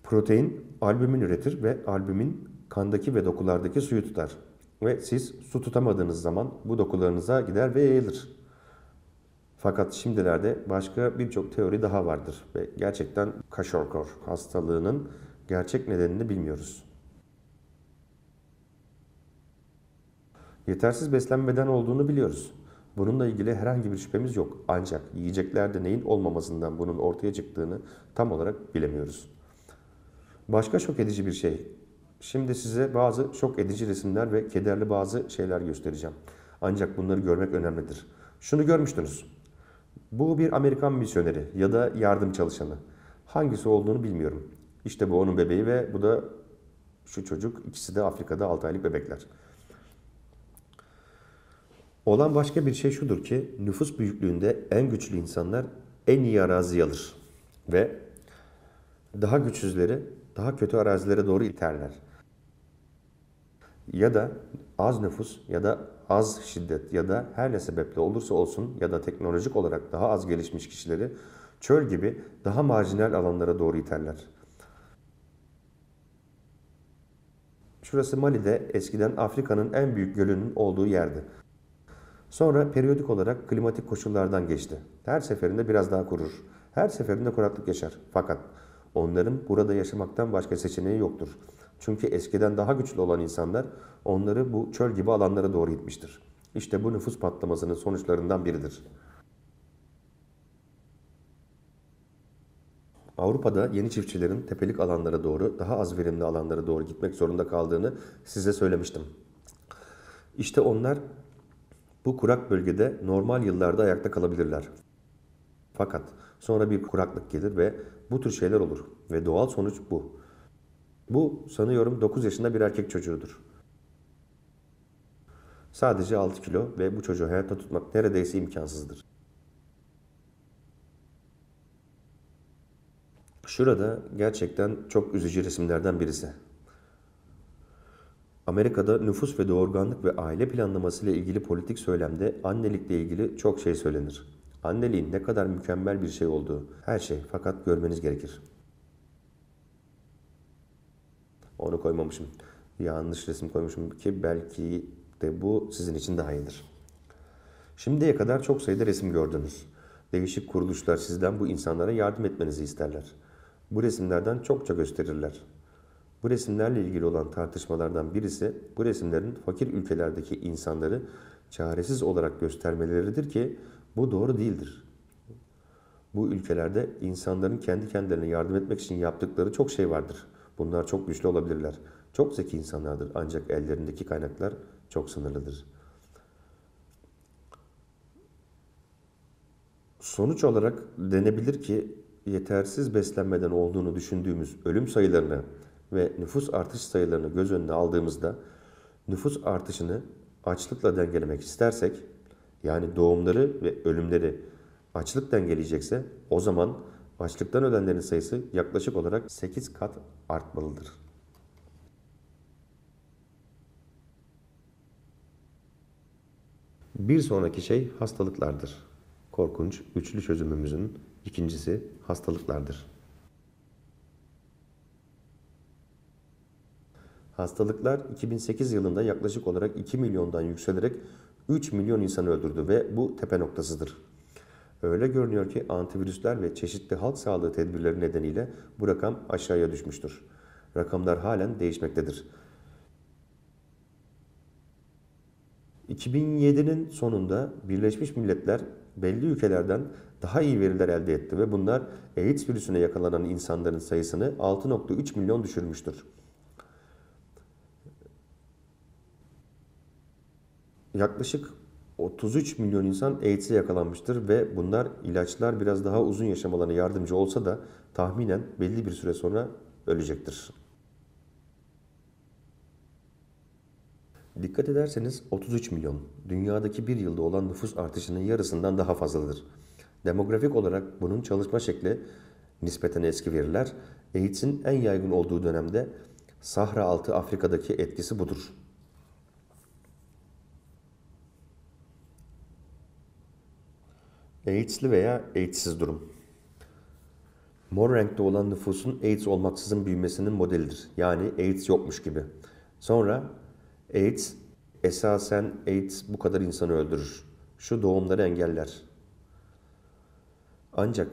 Protein albümin üretir ve albümin kandaki ve dokulardaki suyu tutar. Ve siz su tutamadığınız zaman bu dokularınıza gider ve yayılır. Fakat şimdilerde başka birçok teori daha vardır ve gerçekten kaşorkor hastalığının gerçek nedenini bilmiyoruz. Yetersiz beslenmeden olduğunu biliyoruz. Bununla ilgili herhangi bir şüphemiz yok. Ancak yiyeceklerde neyin olmamasından bunun ortaya çıktığını tam olarak bilemiyoruz. Başka şok edici bir şey, Şimdi size bazı şok edici resimler ve kederli bazı şeyler göstereceğim. Ancak bunları görmek önemlidir. Şunu görmüştünüz. Bu bir Amerikan misyoneri ya da yardım çalışanı. Hangisi olduğunu bilmiyorum. İşte bu onun bebeği ve bu da şu çocuk. İkisi de Afrika'da 6 aylık bebekler. Olan başka bir şey şudur ki nüfus büyüklüğünde en güçlü insanlar en iyi arazi alır ve daha güçsüzleri daha kötü arazilere doğru iterler ya da az nüfus ya da az şiddet ya da her ne sebeple olursa olsun ya da teknolojik olarak daha az gelişmiş kişileri çöl gibi daha marjinal alanlara doğru iterler. Şurası Mali'de eskiden Afrika'nın en büyük gölünün olduğu yerdi. Sonra periyodik olarak klimatik koşullardan geçti. Her seferinde biraz daha kurur. Her seferinde kuraklık yaşar. Fakat onların burada yaşamaktan başka seçeneği yoktur. Çünkü eskiden daha güçlü olan insanlar onları bu çöl gibi alanlara doğru gitmiştir. İşte bu nüfus patlamasının sonuçlarından biridir. Avrupa'da yeni çiftçilerin tepelik alanlara doğru, daha az verimli alanlara doğru gitmek zorunda kaldığını size söylemiştim. İşte onlar bu kurak bölgede normal yıllarda ayakta kalabilirler. Fakat sonra bir kuraklık gelir ve bu tür şeyler olur ve doğal sonuç bu. Bu sanıyorum 9 yaşında bir erkek çocuğudur. Sadece 6 kilo ve bu çocuğu hayatta tutmak neredeyse imkansızdır. Şurada gerçekten çok üzücü resimlerden birisi. Amerika'da nüfus ve doğurganlık ve aile planlaması ile ilgili politik söylemde annelikle ilgili çok şey söylenir. Anneliğin ne kadar mükemmel bir şey olduğu, her şey fakat görmeniz gerekir. Onu koymamışım. Yanlış resim koymuşum ki belki de bu sizin için daha iyidir. Şimdiye kadar çok sayıda resim gördünüz. Değişik kuruluşlar sizden bu insanlara yardım etmenizi isterler. Bu resimlerden çokça gösterirler. Bu resimlerle ilgili olan tartışmalardan birisi bu resimlerin fakir ülkelerdeki insanları çaresiz olarak göstermeleridir ki bu doğru değildir. Bu ülkelerde insanların kendi kendilerine yardım etmek için yaptıkları çok şey vardır. Bunlar çok güçlü olabilirler. Çok zeki insanlardır ancak ellerindeki kaynaklar çok sınırlıdır. Sonuç olarak denebilir ki yetersiz beslenmeden olduğunu düşündüğümüz ölüm sayılarını ve nüfus artış sayılarını göz önüne aldığımızda nüfus artışını açlıkla dengelemek istersek yani doğumları ve ölümleri açlık dengeleyecekse o zaman Açlıktan ölenlerin sayısı yaklaşık olarak 8 kat artmalıdır. Bir sonraki şey hastalıklardır. Korkunç üçlü çözümümüzün ikincisi hastalıklardır. Hastalıklar 2008 yılında yaklaşık olarak 2 milyondan yükselerek 3 milyon insanı öldürdü ve bu tepe noktasıdır. Öyle görünüyor ki antivirüsler ve çeşitli halk sağlığı tedbirleri nedeniyle bu rakam aşağıya düşmüştür. Rakamlar halen değişmektedir. 2007'nin sonunda Birleşmiş Milletler belli ülkelerden daha iyi veriler elde etti ve bunlar AIDS virüsüne yakalanan insanların sayısını 6.3 milyon düşürmüştür. Yaklaşık 33 milyon insan AIDS'e yakalanmıştır ve bunlar ilaçlar biraz daha uzun yaşamalarına yardımcı olsa da tahminen belli bir süre sonra ölecektir. Dikkat ederseniz 33 milyon dünyadaki bir yılda olan nüfus artışının yarısından daha fazladır. Demografik olarak bunun çalışma şekli nispeten eski veriler AIDS'in en yaygın olduğu dönemde Sahra altı Afrika'daki etkisi budur. AIDS'li veya AIDS'siz durum. Mor renkte olan nüfusun AIDS olmaksızın büyümesinin modelidir. Yani AIDS yokmuş gibi. Sonra AIDS esasen AIDS bu kadar insanı öldürür. Şu doğumları engeller. Ancak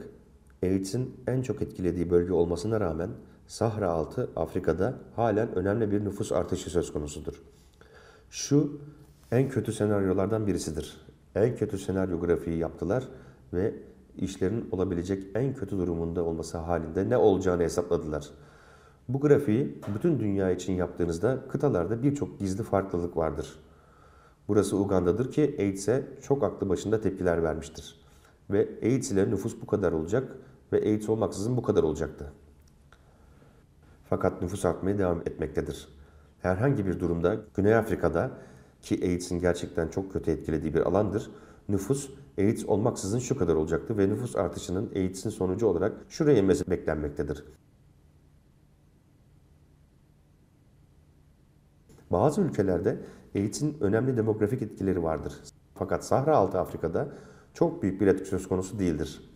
AIDS'in en çok etkilediği bölge olmasına rağmen Sahra altı Afrika'da halen önemli bir nüfus artışı söz konusudur. Şu en kötü senaryolardan birisidir en kötü senaryografiyi yaptılar ve işlerin olabilecek en kötü durumunda olması halinde ne olacağını hesapladılar. Bu grafiği bütün dünya için yaptığınızda kıtalarda birçok gizli farklılık vardır. Burası Uganda'dır ki AIDS'e çok aklı başında tepkiler vermiştir. Ve AIDS ile nüfus bu kadar olacak ve AIDS olmaksızın bu kadar olacaktı. Fakat nüfus artmaya devam etmektedir. Herhangi bir durumda Güney Afrika'da ki AIDS'in gerçekten çok kötü etkilediği bir alandır, nüfus AIDS olmaksızın şu kadar olacaktı ve nüfus artışının AIDS'in sonucu olarak şuraya inmesi beklenmektedir. Bazı ülkelerde AIDS'in önemli demografik etkileri vardır. Fakat Sahra Altı Afrika'da çok büyük bir etki söz konusu değildir.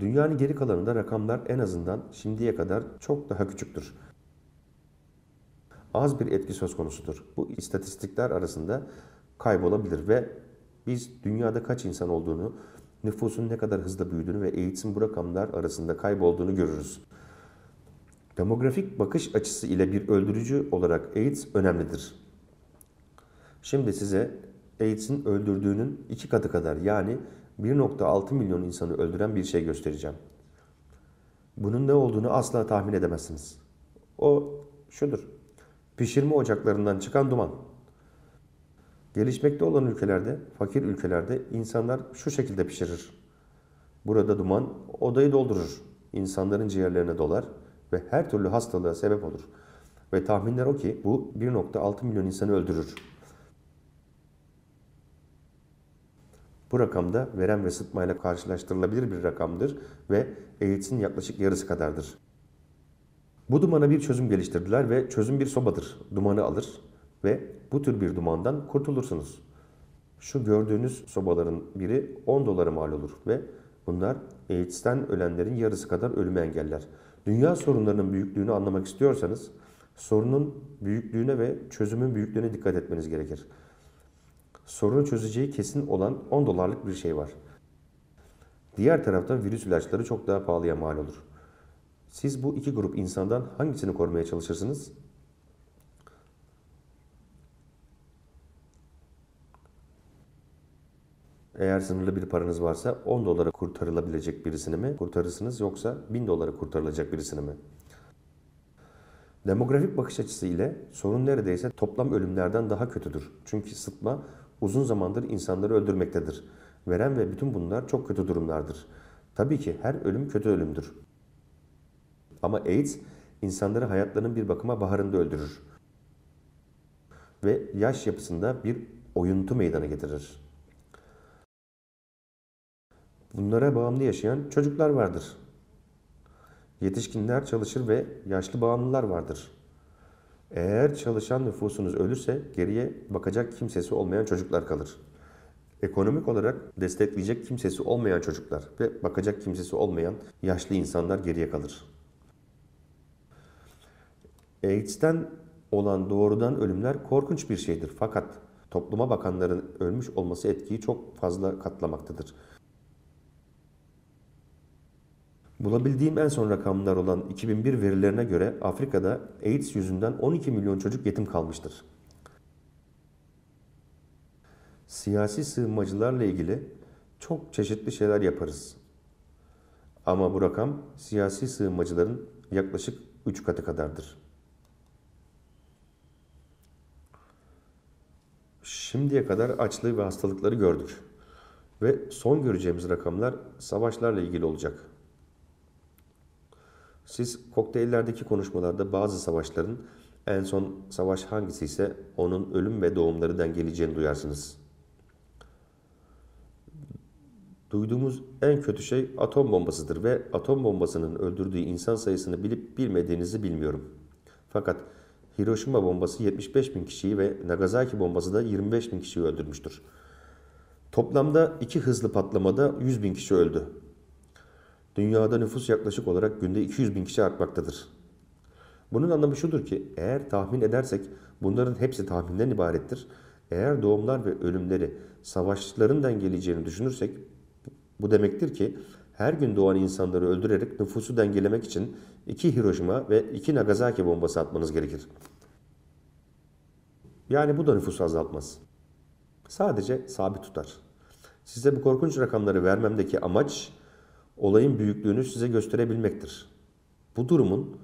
Dünyanın geri kalanında rakamlar en azından şimdiye kadar çok daha küçüktür az bir etki söz konusudur. Bu istatistikler arasında kaybolabilir ve biz dünyada kaç insan olduğunu, nüfusun ne kadar hızla büyüdüğünü ve eğitim bu rakamlar arasında kaybolduğunu görürüz. Demografik bakış açısı ile bir öldürücü olarak AIDS önemlidir. Şimdi size AIDS'in öldürdüğünün iki katı kadar yani 1.6 milyon insanı öldüren bir şey göstereceğim. Bunun ne olduğunu asla tahmin edemezsiniz. O şudur pişirme ocaklarından çıkan duman. Gelişmekte olan ülkelerde, fakir ülkelerde insanlar şu şekilde pişirir. Burada duman odayı doldurur. insanların ciğerlerine dolar ve her türlü hastalığa sebep olur. Ve tahminler o ki bu 1.6 milyon insanı öldürür. Bu rakamda verem ve sıtmayla karşılaştırılabilir bir rakamdır ve AIDS'in yaklaşık yarısı kadardır. Bu dumana bir çözüm geliştirdiler ve çözüm bir sobadır. Dumanı alır ve bu tür bir dumandan kurtulursunuz. Şu gördüğünüz sobaların biri 10 dolara mal olur ve bunlar AIDS'ten ölenlerin yarısı kadar ölümü engeller. Dünya sorunlarının büyüklüğünü anlamak istiyorsanız sorunun büyüklüğüne ve çözümün büyüklüğüne dikkat etmeniz gerekir. Sorunu çözeceği kesin olan 10 dolarlık bir şey var. Diğer taraftan virüs ilaçları çok daha pahalıya mal olur. Siz bu iki grup insandan hangisini korumaya çalışırsınız? Eğer sınırlı bir paranız varsa 10 dolara kurtarılabilecek birisini mi kurtarırsınız yoksa 1000 dolara kurtarılacak birisini mi? Demografik bakış açısı ile sorun neredeyse toplam ölümlerden daha kötüdür. Çünkü sıtma uzun zamandır insanları öldürmektedir. Veren ve bütün bunlar çok kötü durumlardır. Tabii ki her ölüm kötü ölümdür. Ama AIDS insanları hayatlarının bir bakıma baharında öldürür. Ve yaş yapısında bir oyuntu meydana getirir. Bunlara bağımlı yaşayan çocuklar vardır. Yetişkinler çalışır ve yaşlı bağımlılar vardır. Eğer çalışan nüfusunuz ölürse geriye bakacak kimsesi olmayan çocuklar kalır. Ekonomik olarak destekleyecek kimsesi olmayan çocuklar ve bakacak kimsesi olmayan yaşlı insanlar geriye kalır. AIDS'ten olan doğrudan ölümler korkunç bir şeydir. Fakat topluma bakanların ölmüş olması etkiyi çok fazla katlamaktadır. Bulabildiğim en son rakamlar olan 2001 verilerine göre Afrika'da AIDS yüzünden 12 milyon çocuk yetim kalmıştır. Siyasi sığınmacılarla ilgili çok çeşitli şeyler yaparız. Ama bu rakam siyasi sığınmacıların yaklaşık 3 katı kadardır. şimdiye kadar açlığı ve hastalıkları gördük. Ve son göreceğimiz rakamlar savaşlarla ilgili olacak. Siz kokteyllerdeki konuşmalarda bazı savaşların en son savaş hangisi ise onun ölüm ve doğumları geleceğini duyarsınız. Duyduğumuz en kötü şey atom bombasıdır ve atom bombasının öldürdüğü insan sayısını bilip bilmediğinizi bilmiyorum. Fakat Hiroşima bombası 75 bin kişiyi ve Nagasaki bombası da 25 bin kişiyi öldürmüştür. Toplamda iki hızlı patlamada 100 bin kişi öldü. Dünyada nüfus yaklaşık olarak günde 200 bin kişi artmaktadır. Bunun anlamı şudur ki eğer tahmin edersek bunların hepsi tahminden ibarettir. Eğer doğumlar ve ölümleri savaşlarından geleceğini düşünürsek bu demektir ki her gün doğan insanları öldürerek nüfusu dengelemek için iki Hiroşima ve iki Nagasaki bombası atmanız gerekir. Yani bu da nüfusu azaltmaz. Sadece sabit tutar. Size bu korkunç rakamları vermemdeki amaç olayın büyüklüğünü size gösterebilmektir. Bu durumun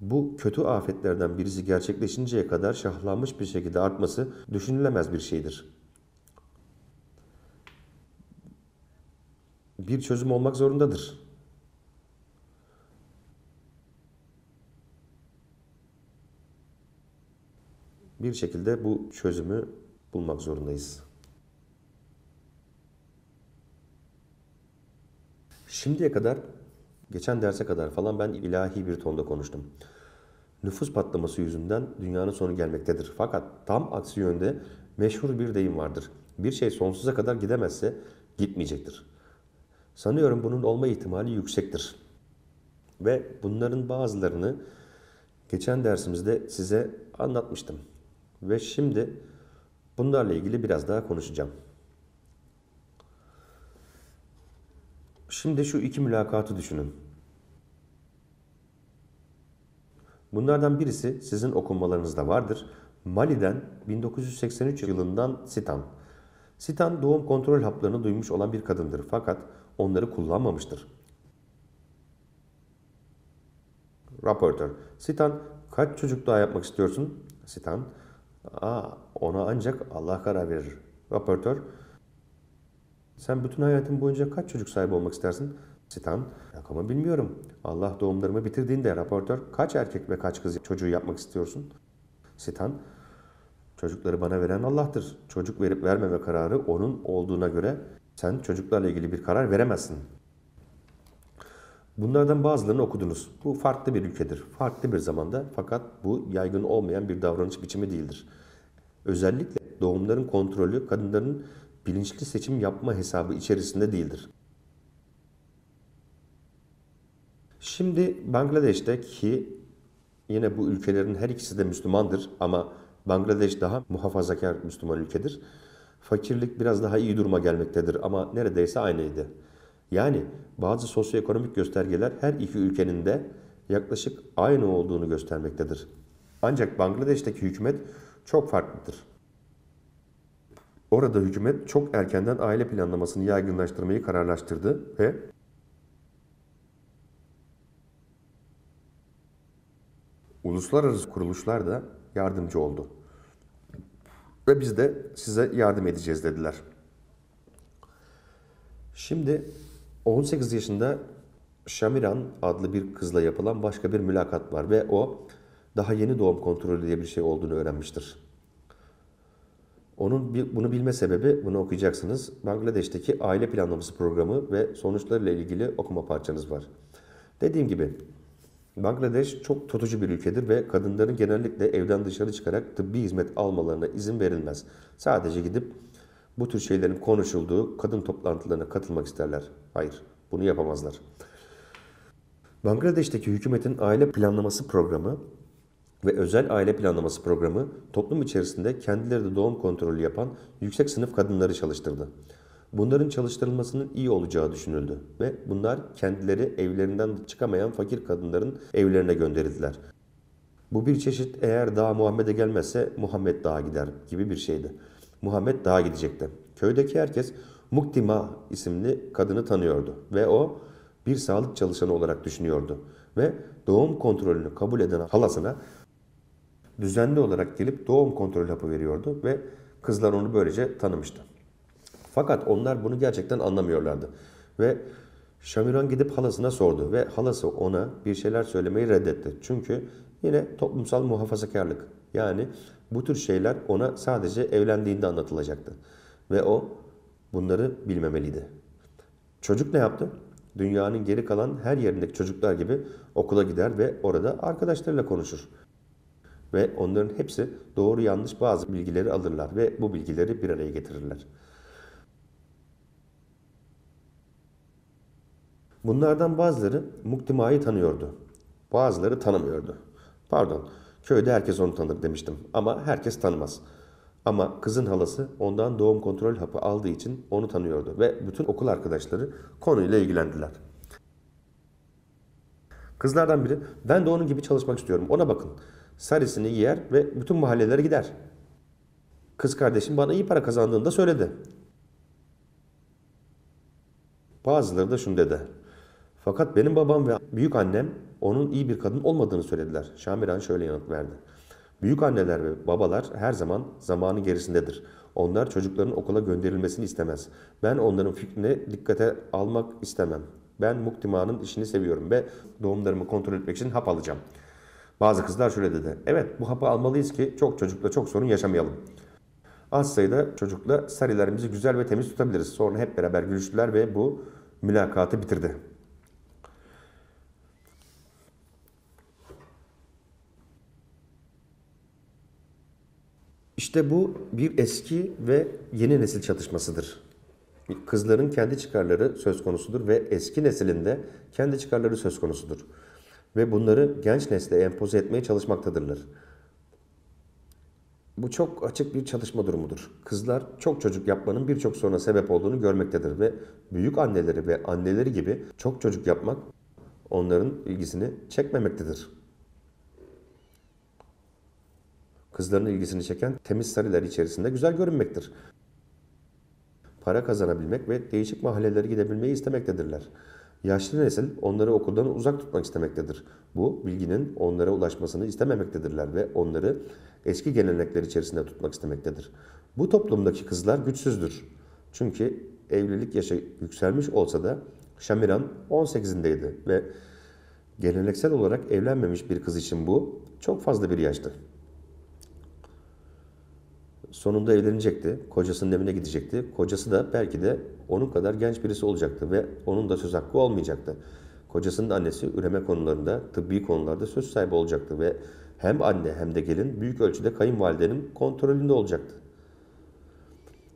bu kötü afetlerden birisi gerçekleşinceye kadar şahlanmış bir şekilde artması düşünülemez bir şeydir. bir çözüm olmak zorundadır. Bir şekilde bu çözümü bulmak zorundayız. Şimdiye kadar, geçen derse kadar falan ben ilahi bir tonda konuştum. Nüfus patlaması yüzünden dünyanın sonu gelmektedir. Fakat tam aksi yönde meşhur bir deyim vardır. Bir şey sonsuza kadar gidemezse gitmeyecektir. Sanıyorum bunun olma ihtimali yüksektir. Ve bunların bazılarını geçen dersimizde size anlatmıştım. Ve şimdi bunlarla ilgili biraz daha konuşacağım. Şimdi şu iki mülakatı düşünün. Bunlardan birisi sizin okunmalarınızda vardır. Mali'den 1983 yılından Sitan. Sitan doğum kontrol haplarını duymuş olan bir kadındır fakat onları kullanmamıştır. Raportör, Sitan kaç çocuk daha yapmak istiyorsun? Sitan, aa ona ancak Allah karar verir. Raportör, sen bütün hayatın boyunca kaç çocuk sahibi olmak istersin? Sitan, rakamı bilmiyorum. Allah doğumlarımı bitirdiğinde raportör kaç erkek ve kaç kız çocuğu yapmak istiyorsun? Sitan, çocukları bana veren Allah'tır. Çocuk verip vermeme kararı onun olduğuna göre sen çocuklarla ilgili bir karar veremezsin. Bunlardan bazılarını okudunuz. Bu farklı bir ülkedir. Farklı bir zamanda fakat bu yaygın olmayan bir davranış biçimi değildir. Özellikle doğumların kontrolü kadınların bilinçli seçim yapma hesabı içerisinde değildir. Şimdi Bangladeş'teki yine bu ülkelerin her ikisi de Müslümandır ama Bangladeş daha muhafazakar Müslüman ülkedir fakirlik biraz daha iyi duruma gelmektedir ama neredeyse aynıydı. Yani bazı sosyoekonomik göstergeler her iki ülkenin de yaklaşık aynı olduğunu göstermektedir. Ancak Bangladeş'teki hükümet çok farklıdır. Orada hükümet çok erkenden aile planlamasını yaygınlaştırmayı kararlaştırdı ve uluslararası kuruluşlar da yardımcı oldu ve biz de size yardım edeceğiz dediler. Şimdi 18 yaşında Şamiran adlı bir kızla yapılan başka bir mülakat var ve o daha yeni doğum kontrolü diye bir şey olduğunu öğrenmiştir. Onun bunu bilme sebebi, bunu okuyacaksınız, Bangladeş'teki aile planlaması programı ve sonuçlarıyla ilgili okuma parçanız var. Dediğim gibi Bangladeş çok tutucu bir ülkedir ve kadınların genellikle evden dışarı çıkarak tıbbi hizmet almalarına izin verilmez. Sadece gidip bu tür şeylerin konuşulduğu kadın toplantılarına katılmak isterler. Hayır, bunu yapamazlar. Bangladeş'teki hükümetin aile planlaması programı ve özel aile planlaması programı toplum içerisinde kendileri de doğum kontrolü yapan yüksek sınıf kadınları çalıştırdı. Bunların çalıştırılmasının iyi olacağı düşünüldü ve bunlar kendileri evlerinden çıkamayan fakir kadınların evlerine gönderildiler. Bu bir çeşit eğer daha Muhammed'e gelmezse Muhammed daha gider gibi bir şeydi. Muhammed daha gidecekti. Köydeki herkes Muktima isimli kadını tanıyordu ve o bir sağlık çalışanı olarak düşünüyordu ve doğum kontrolünü kabul eden halasına düzenli olarak gelip doğum kontrol hapı veriyordu ve kızlar onu böylece tanımıştı. Fakat onlar bunu gerçekten anlamıyorlardı. Ve Şamiran gidip halasına sordu ve halası ona bir şeyler söylemeyi reddetti. Çünkü yine toplumsal muhafazakarlık. Yani bu tür şeyler ona sadece evlendiğinde anlatılacaktı. Ve o bunları bilmemeliydi. Çocuk ne yaptı? Dünyanın geri kalan her yerindeki çocuklar gibi okula gider ve orada arkadaşlarıyla konuşur. Ve onların hepsi doğru yanlış bazı bilgileri alırlar ve bu bilgileri bir araya getirirler. Bunlardan bazıları Muktima'yı tanıyordu. Bazıları tanımıyordu. Pardon, köyde herkes onu tanır demiştim ama herkes tanımaz. Ama kızın halası ondan doğum kontrol hapı aldığı için onu tanıyordu ve bütün okul arkadaşları konuyla ilgilendiler. Kızlardan biri ben de onun gibi çalışmak istiyorum ona bakın. sarısını giyer ve bütün mahallelere gider. Kız kardeşim bana iyi para kazandığını da söyledi. Bazıları da şunu dedi. Fakat benim babam ve büyük annem onun iyi bir kadın olmadığını söylediler. Şamiran şöyle yanıt verdi. Büyük anneler ve babalar her zaman zamanı gerisindedir. Onlar çocukların okula gönderilmesini istemez. Ben onların fikrine dikkate almak istemem. Ben muktimanın işini seviyorum ve doğumlarımı kontrol etmek için hap alacağım. Bazı kızlar şöyle dedi. Evet bu hapı almalıyız ki çok çocukla çok sorun yaşamayalım. Az sayıda çocukla sarilerimizi güzel ve temiz tutabiliriz. Sonra hep beraber gülüştüler ve bu mülakatı bitirdi. İşte bu bir eski ve yeni nesil çatışmasıdır. Kızların kendi çıkarları söz konusudur ve eski neslinde kendi çıkarları söz konusudur. Ve bunları genç nesle empoze etmeye çalışmaktadırlar. Bu çok açık bir çalışma durumudur. Kızlar çok çocuk yapmanın birçok soruna sebep olduğunu görmektedir ve büyük anneleri ve anneleri gibi çok çocuk yapmak onların ilgisini çekmemektedir. kızların ilgisini çeken temiz sarılar içerisinde güzel görünmektir. Para kazanabilmek ve değişik mahallelere gidebilmeyi istemektedirler. Yaşlı nesil onları okuldan uzak tutmak istemektedir. Bu bilginin onlara ulaşmasını istememektedirler ve onları eski gelenekler içerisinde tutmak istemektedir. Bu toplumdaki kızlar güçsüzdür. Çünkü evlilik yaşı yükselmiş olsa da Şamiran 18'indeydi ve geleneksel olarak evlenmemiş bir kız için bu çok fazla bir yaştı. Sonunda evlenecekti. Kocasının evine gidecekti. Kocası da belki de onun kadar genç birisi olacaktı ve onun da söz hakkı olmayacaktı. Kocasının annesi üreme konularında, tıbbi konularda söz sahibi olacaktı ve hem anne hem de gelin büyük ölçüde kayınvalidenin kontrolünde olacaktı.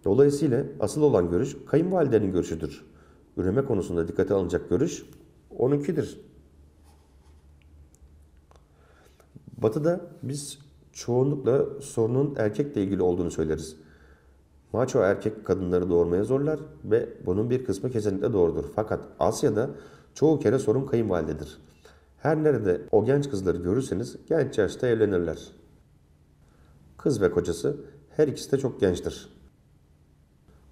Dolayısıyla asıl olan görüş kayınvalidenin görüşüdür. Üreme konusunda dikkate alınacak görüş onunkidir. Batı'da biz çoğunlukla sorunun erkekle ilgili olduğunu söyleriz. Maço erkek kadınları doğurmaya zorlar ve bunun bir kısmı kesinlikle doğrudur. Fakat Asya'da çoğu kere sorun kayınvalidedir. Her nerede o genç kızları görürseniz genç yaşta evlenirler. Kız ve kocası her ikisi de çok gençtir.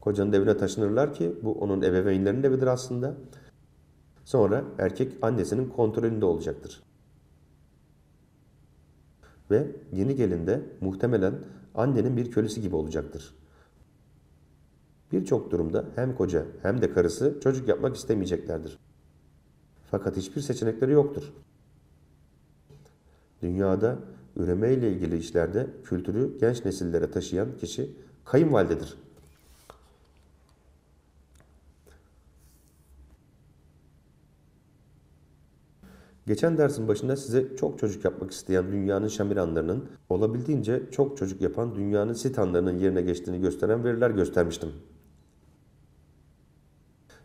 Kocanın evine taşınırlar ki bu onun ebeveynlerinin evidir aslında. Sonra erkek annesinin kontrolünde olacaktır ve yeni gelin de muhtemelen annenin bir kölesi gibi olacaktır. Birçok durumda hem koca hem de karısı çocuk yapmak istemeyeceklerdir. Fakat hiçbir seçenekleri yoktur. Dünyada üreme ile ilgili işlerde kültürü genç nesillere taşıyan kişi kayınvalidedir. Geçen dersin başında size çok çocuk yapmak isteyen dünyanın şamiranlarının olabildiğince çok çocuk yapan dünyanın sitanlarının yerine geçtiğini gösteren veriler göstermiştim.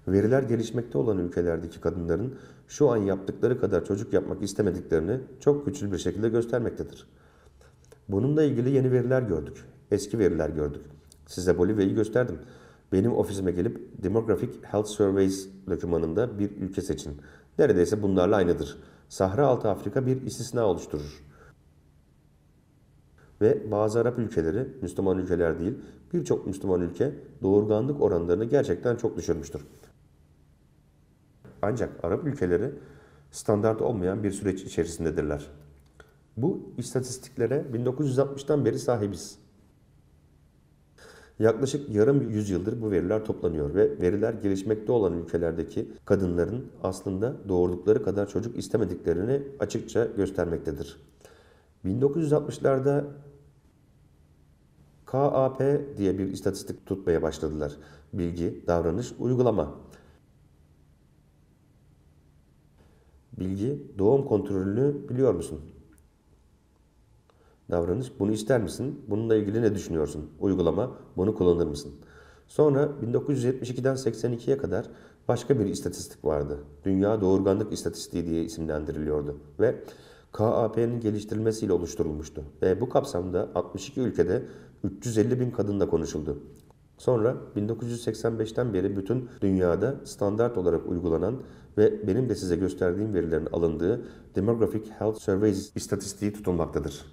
Veriler gelişmekte olan ülkelerdeki kadınların şu an yaptıkları kadar çocuk yapmak istemediklerini çok güçlü bir şekilde göstermektedir. Bununla ilgili yeni veriler gördük. Eski veriler gördük. Size Bolivya'yı gösterdim. Benim ofisime gelip Demographic Health Surveys dokümanında bir ülke seçin. Neredeyse bunlarla aynıdır. Sahra altı Afrika bir istisna oluşturur. Ve bazı Arap ülkeleri, Müslüman ülkeler değil, birçok Müslüman ülke doğurganlık oranlarını gerçekten çok düşürmüştür. Ancak Arap ülkeleri standart olmayan bir süreç içerisindedirler. Bu istatistiklere 1960'tan beri sahibiz. Yaklaşık yarım yüzyıldır bu veriler toplanıyor ve veriler gelişmekte olan ülkelerdeki kadınların aslında doğurdukları kadar çocuk istemediklerini açıkça göstermektedir. 1960'larda KAP diye bir istatistik tutmaya başladılar. Bilgi, davranış, uygulama. Bilgi, doğum kontrolünü biliyor musun? davranış. Bunu ister misin? Bununla ilgili ne düşünüyorsun? Uygulama. Bunu kullanır mısın? Sonra 1972'den 82'ye kadar başka bir istatistik vardı. Dünya Doğurganlık İstatistiği diye isimlendiriliyordu ve KAP'nin geliştirilmesiyle oluşturulmuştu. Ve bu kapsamda 62 ülkede 350 bin kadınla konuşuldu. Sonra 1985'ten beri bütün dünyada standart olarak uygulanan ve benim de size gösterdiğim verilerin alındığı Demographic Health Surveys istatistiği tutulmaktadır.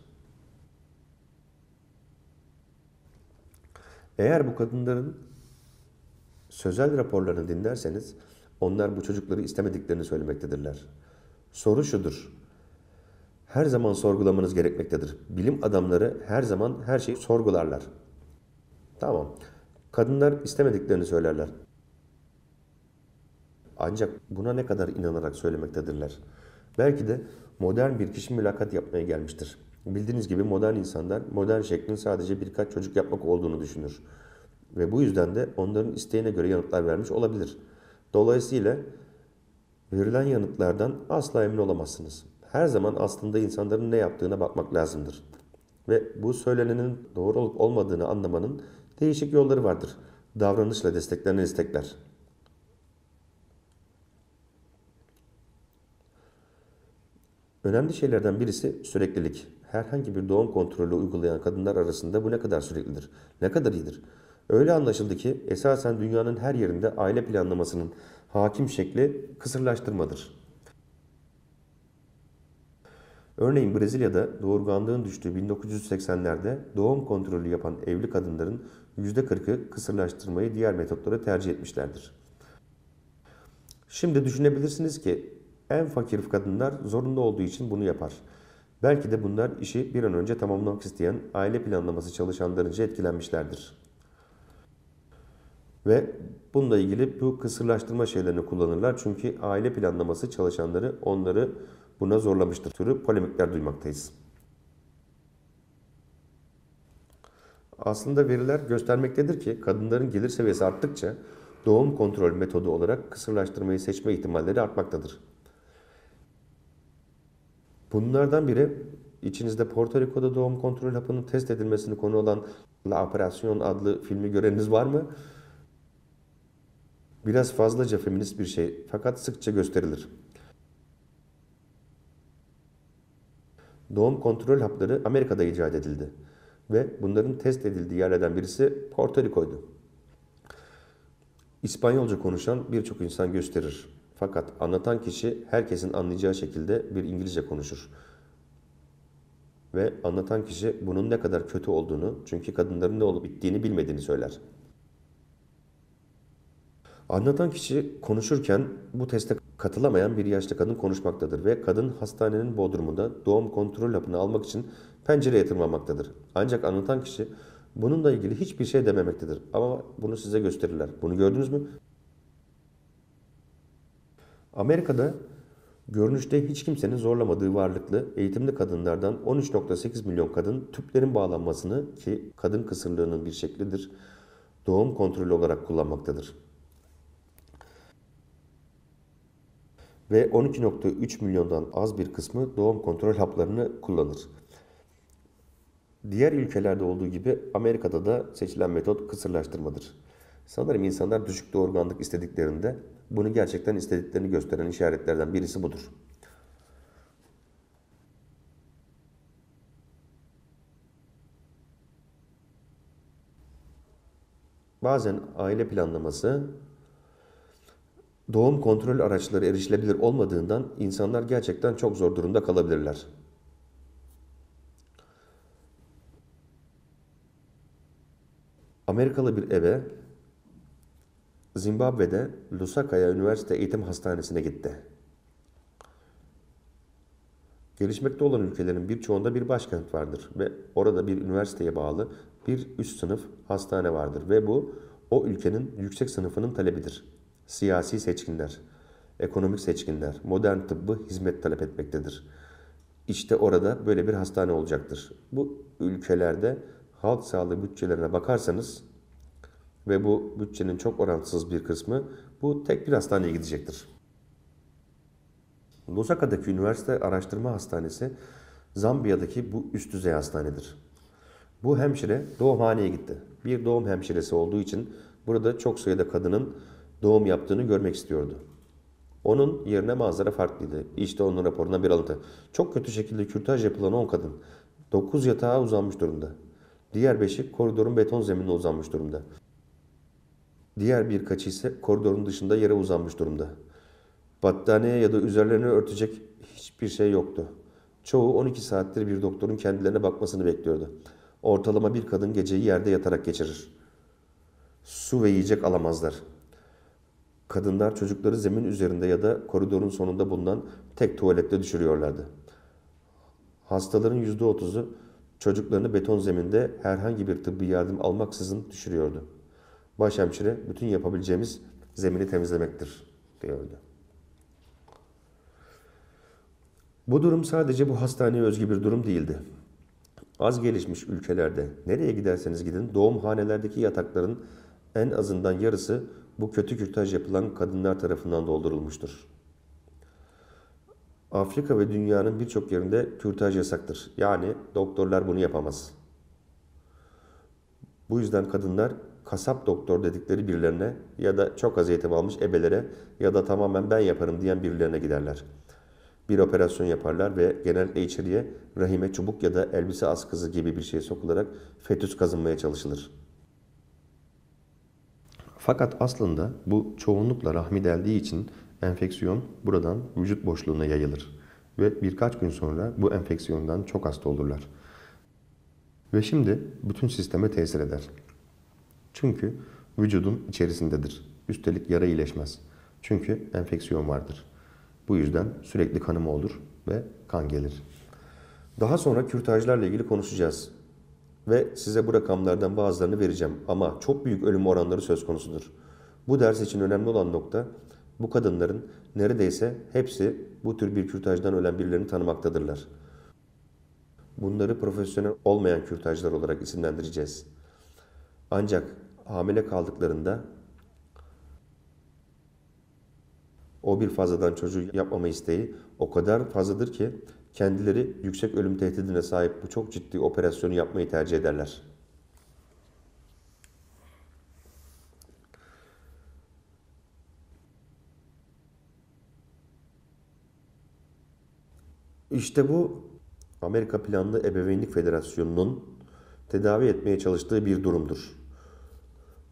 Eğer bu kadınların sözel raporlarını dinlerseniz onlar bu çocukları istemediklerini söylemektedirler. Soru şudur. Her zaman sorgulamanız gerekmektedir. Bilim adamları her zaman her şeyi sorgularlar. Tamam. Kadınlar istemediklerini söylerler. Ancak buna ne kadar inanarak söylemektedirler. Belki de modern bir kişi mülakat yapmaya gelmiştir. Bildiğiniz gibi modern insanlar modern şeklin sadece birkaç çocuk yapmak olduğunu düşünür. Ve bu yüzden de onların isteğine göre yanıtlar vermiş olabilir. Dolayısıyla verilen yanıtlardan asla emin olamazsınız. Her zaman aslında insanların ne yaptığına bakmak lazımdır. Ve bu söylenenin doğru olup olmadığını anlamanın değişik yolları vardır. Davranışla desteklenen istekler. Önemli şeylerden birisi süreklilik. Herhangi bir doğum kontrolü uygulayan kadınlar arasında bu ne kadar süreklidir? Ne kadar iyidir? Öyle anlaşıldı ki esasen dünyanın her yerinde aile planlamasının hakim şekli kısırlaştırmadır. Örneğin Brezilya'da doğurganlığın düştüğü 1980'lerde doğum kontrolü yapan evli kadınların %40'ı kısırlaştırmayı diğer metotlara tercih etmişlerdir. Şimdi düşünebilirsiniz ki en fakir kadınlar zorunda olduğu için bunu yapar. Belki de bunlar işi bir an önce tamamlamak isteyen aile planlaması çalışanlarınca etkilenmişlerdir. Ve bununla ilgili bu kısırlaştırma şeylerini kullanırlar çünkü aile planlaması çalışanları onları buna zorlamıştır. Türü polemikler duymaktayız. Aslında veriler göstermektedir ki kadınların gelir seviyesi arttıkça doğum kontrol metodu olarak kısırlaştırmayı seçme ihtimalleri artmaktadır. Bunlardan biri içinizde Porto Rico'da doğum kontrol hapının test edilmesini konu olan La Operación adlı filmi göreniniz var mı? Biraz fazlaca feminist bir şey fakat sıkça gösterilir. Doğum kontrol hapları Amerika'da icat edildi ve bunların test edildiği yerlerden birisi Porto Rico'ydu. İspanyolca konuşan birçok insan gösterir. Fakat anlatan kişi herkesin anlayacağı şekilde bir İngilizce konuşur. Ve anlatan kişi bunun ne kadar kötü olduğunu, çünkü kadınların ne olup bittiğini bilmediğini söyler. Anlatan kişi konuşurken bu teste katılamayan bir yaşlı kadın konuşmaktadır ve kadın hastanenin bodrumunda doğum kontrol hapını almak için pencereye tırmanmaktadır. Ancak anlatan kişi bununla ilgili hiçbir şey dememektedir ama bunu size gösterirler. Bunu gördünüz mü? Amerika'da görünüşte hiç kimsenin zorlamadığı varlıklı eğitimli kadınlardan 13.8 milyon kadın tüplerin bağlanmasını ki kadın kısırlığının bir şeklidir doğum kontrolü olarak kullanmaktadır. Ve 12.3 milyondan az bir kısmı doğum kontrol haplarını kullanır. Diğer ülkelerde olduğu gibi Amerika'da da seçilen metot kısırlaştırmadır. Sanırım insanlar düşük doğurganlık istediklerinde bunu gerçekten istediklerini gösteren işaretlerden birisi budur. Bazen aile planlaması doğum kontrol araçları erişilebilir olmadığından insanlar gerçekten çok zor durumda kalabilirler. Amerikalı bir eve Zimbabwe'de Lusaka'ya üniversite eğitim hastanesine gitti. Gelişmekte olan ülkelerin birçoğunda bir başkent vardır ve orada bir üniversiteye bağlı bir üst sınıf hastane vardır ve bu o ülkenin yüksek sınıfının talebidir. Siyasi seçkinler, ekonomik seçkinler modern tıbbı hizmet talep etmektedir. İşte orada böyle bir hastane olacaktır. Bu ülkelerde halk sağlığı bütçelerine bakarsanız ve bu bütçenin çok orantısız bir kısmı bu tek bir hastaneye gidecektir. Lusaka'daki üniversite araştırma hastanesi Zambiya'daki bu üst düzey hastanedir. Bu hemşire doğumhaneye gitti. Bir doğum hemşiresi olduğu için burada çok sayıda kadının doğum yaptığını görmek istiyordu. Onun yerine manzara farklıydı. İşte onun raporuna bir alıntı. Çok kötü şekilde kürtaj yapılan 10 kadın. 9 yatağa uzanmış durumda. Diğer 5'i koridorun beton zeminine uzanmış durumda. Diğer birkaçı ise koridorun dışında yere uzanmış durumda. Battaniye ya da üzerlerini örtecek hiçbir şey yoktu. Çoğu 12 saattir bir doktorun kendilerine bakmasını bekliyordu. Ortalama bir kadın geceyi yerde yatarak geçirir. Su ve yiyecek alamazlar. Kadınlar çocukları zemin üzerinde ya da koridorun sonunda bulunan tek tuvalette düşürüyorlardı. Hastaların %30'u çocuklarını beton zeminde herhangi bir tıbbi yardım almaksızın düşürüyordu başhemşire bütün yapabileceğimiz zemini temizlemektir diyordu. Bu durum sadece bu hastaneye özgü bir durum değildi. Az gelişmiş ülkelerde nereye giderseniz gidin doğumhanelerdeki yatakların en azından yarısı bu kötü kürtaj yapılan kadınlar tarafından doldurulmuştur. Afrika ve dünyanın birçok yerinde kürtaj yasaktır. Yani doktorlar bunu yapamaz. Bu yüzden kadınlar kasap doktor dedikleri birilerine ya da çok az eğitim almış ebelere ya da tamamen ben yaparım diyen birilerine giderler. Bir operasyon yaparlar ve genellikle içeriye rahime çubuk ya da elbise askısı gibi bir şey sokularak fetüs kazınmaya çalışılır. Fakat aslında bu çoğunlukla rahmi deldiği için enfeksiyon buradan vücut boşluğuna yayılır ve birkaç gün sonra bu enfeksiyondan çok hasta olurlar. Ve şimdi bütün sisteme tesir eder. Çünkü vücudun içerisindedir. Üstelik yara iyileşmez. Çünkü enfeksiyon vardır. Bu yüzden sürekli kanama olur ve kan gelir. Daha sonra kürtajlarla ilgili konuşacağız. Ve size bu rakamlardan bazılarını vereceğim ama çok büyük ölüm oranları söz konusudur. Bu ders için önemli olan nokta bu kadınların neredeyse hepsi bu tür bir kürtajdan ölen birilerini tanımaktadırlar. Bunları profesyonel olmayan kürtajlar olarak isimlendireceğiz. Ancak hamile kaldıklarında o bir fazladan çocuğu yapmama isteği o kadar fazladır ki kendileri yüksek ölüm tehdidine sahip bu çok ciddi operasyonu yapmayı tercih ederler. İşte bu Amerika planlı ebeveynlik federasyonunun tedavi etmeye çalıştığı bir durumdur.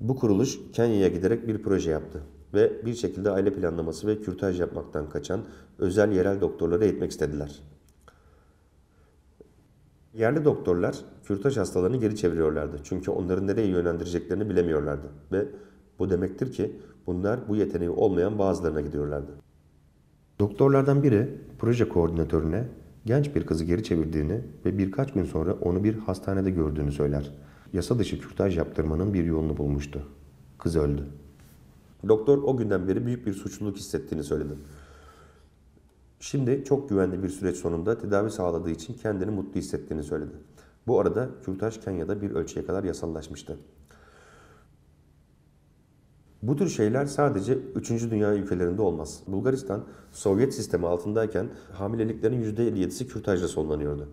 Bu kuruluş Kenya'ya giderek bir proje yaptı ve bir şekilde aile planlaması ve kürtaj yapmaktan kaçan özel yerel doktorları eğitmek istediler. Yerli doktorlar kürtaj hastalarını geri çeviriyorlardı. Çünkü onların nereye yönlendireceklerini bilemiyorlardı. Ve bu demektir ki bunlar bu yeteneği olmayan bazılarına gidiyorlardı. Doktorlardan biri proje koordinatörüne genç bir kızı geri çevirdiğini ve birkaç gün sonra onu bir hastanede gördüğünü söyler yasa dışı kürtaj yaptırmanın bir yolunu bulmuştu. Kız öldü. Doktor o günden beri büyük bir suçluluk hissettiğini söyledi. Şimdi çok güvenli bir süreç sonunda tedavi sağladığı için kendini mutlu hissettiğini söyledi. Bu arada kürtaj Kenya'da bir ölçüye kadar yasallaşmıştı. Bu tür şeyler sadece 3. Dünya ülkelerinde olmaz. Bulgaristan, Sovyet sistemi altındayken hamileliklerin %57'si kürtajla sonlanıyordu.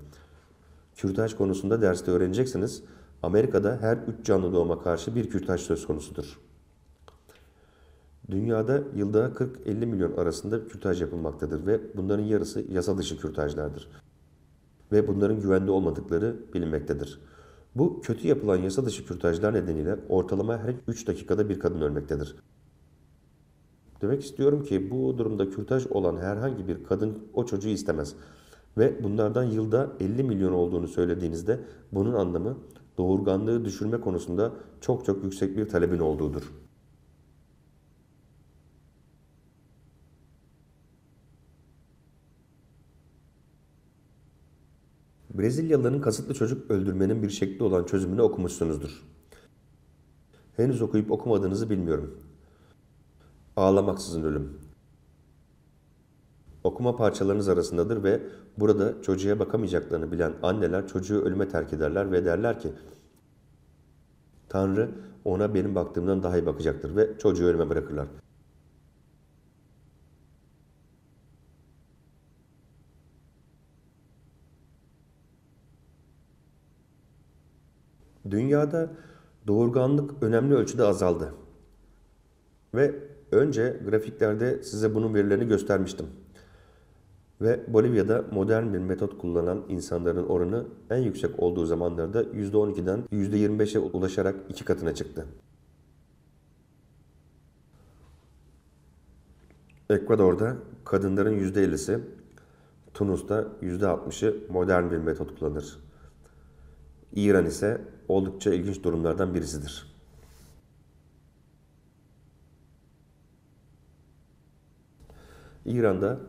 Kürtaj konusunda derste öğreneceksiniz. Amerika'da her üç canlı doğuma karşı bir kürtaj söz konusudur. Dünyada yılda 40-50 milyon arasında kürtaj yapılmaktadır ve bunların yarısı yasa dışı kürtajlardır. Ve bunların güvenli olmadıkları bilinmektedir. Bu kötü yapılan yasa dışı kürtajlar nedeniyle ortalama her 3 dakikada bir kadın ölmektedir. Demek istiyorum ki bu durumda kürtaj olan herhangi bir kadın o çocuğu istemez. Ve bunlardan yılda 50 milyon olduğunu söylediğinizde bunun anlamı doğurganlığı düşürme konusunda çok çok yüksek bir talebin olduğudur. Brezilyalıların kasıtlı çocuk öldürmenin bir şekli olan çözümünü okumuşsunuzdur. Henüz okuyup okumadığınızı bilmiyorum. Ağlamaksızın ölüm. Okuma parçalarınız arasındadır ve Burada çocuğa bakamayacaklarını bilen anneler çocuğu ölüme terk ederler ve derler ki Tanrı ona benim baktığımdan daha iyi bakacaktır ve çocuğu ölüme bırakırlar. Dünyada doğurganlık önemli ölçüde azaldı. Ve önce grafiklerde size bunun verilerini göstermiştim. Ve Bolivya'da modern bir metot kullanan insanların oranı en yüksek olduğu zamanlarda %12'den %25'e ulaşarak iki katına çıktı. Ekvador'da kadınların %50'si, Tunus'ta %60'ı modern bir metot kullanır. İran ise oldukça ilginç durumlardan birisidir. İran'da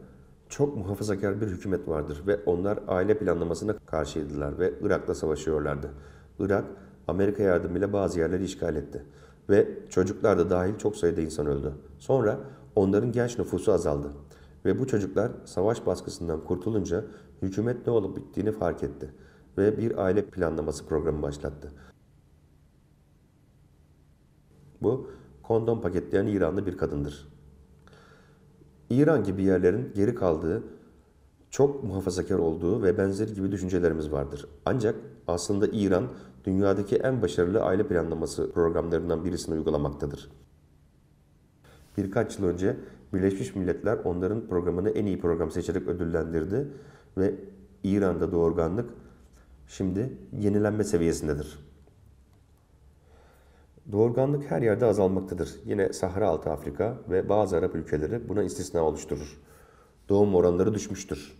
çok muhafazakar bir hükümet vardır ve onlar aile planlamasına karşıydılar ve Irak'la savaşıyorlardı. Irak, Amerika yardımıyla bazı yerleri işgal etti ve çocuklar da dahil çok sayıda insan öldü. Sonra onların genç nüfusu azaldı ve bu çocuklar savaş baskısından kurtulunca hükümet ne olup bittiğini fark etti ve bir aile planlaması programı başlattı. Bu kondom paketleyen İranlı bir kadındır. İran gibi yerlerin geri kaldığı, çok muhafazakar olduğu ve benzeri gibi düşüncelerimiz vardır. Ancak aslında İran dünyadaki en başarılı aile planlaması programlarından birisini uygulamaktadır. Birkaç yıl önce Birleşmiş Milletler onların programını en iyi program seçerek ödüllendirdi ve İran'da doğurganlık şimdi yenilenme seviyesindedir. Doğurganlık her yerde azalmaktadır. Yine Sahra Altı Afrika ve bazı Arap ülkeleri buna istisna oluşturur. Doğum oranları düşmüştür.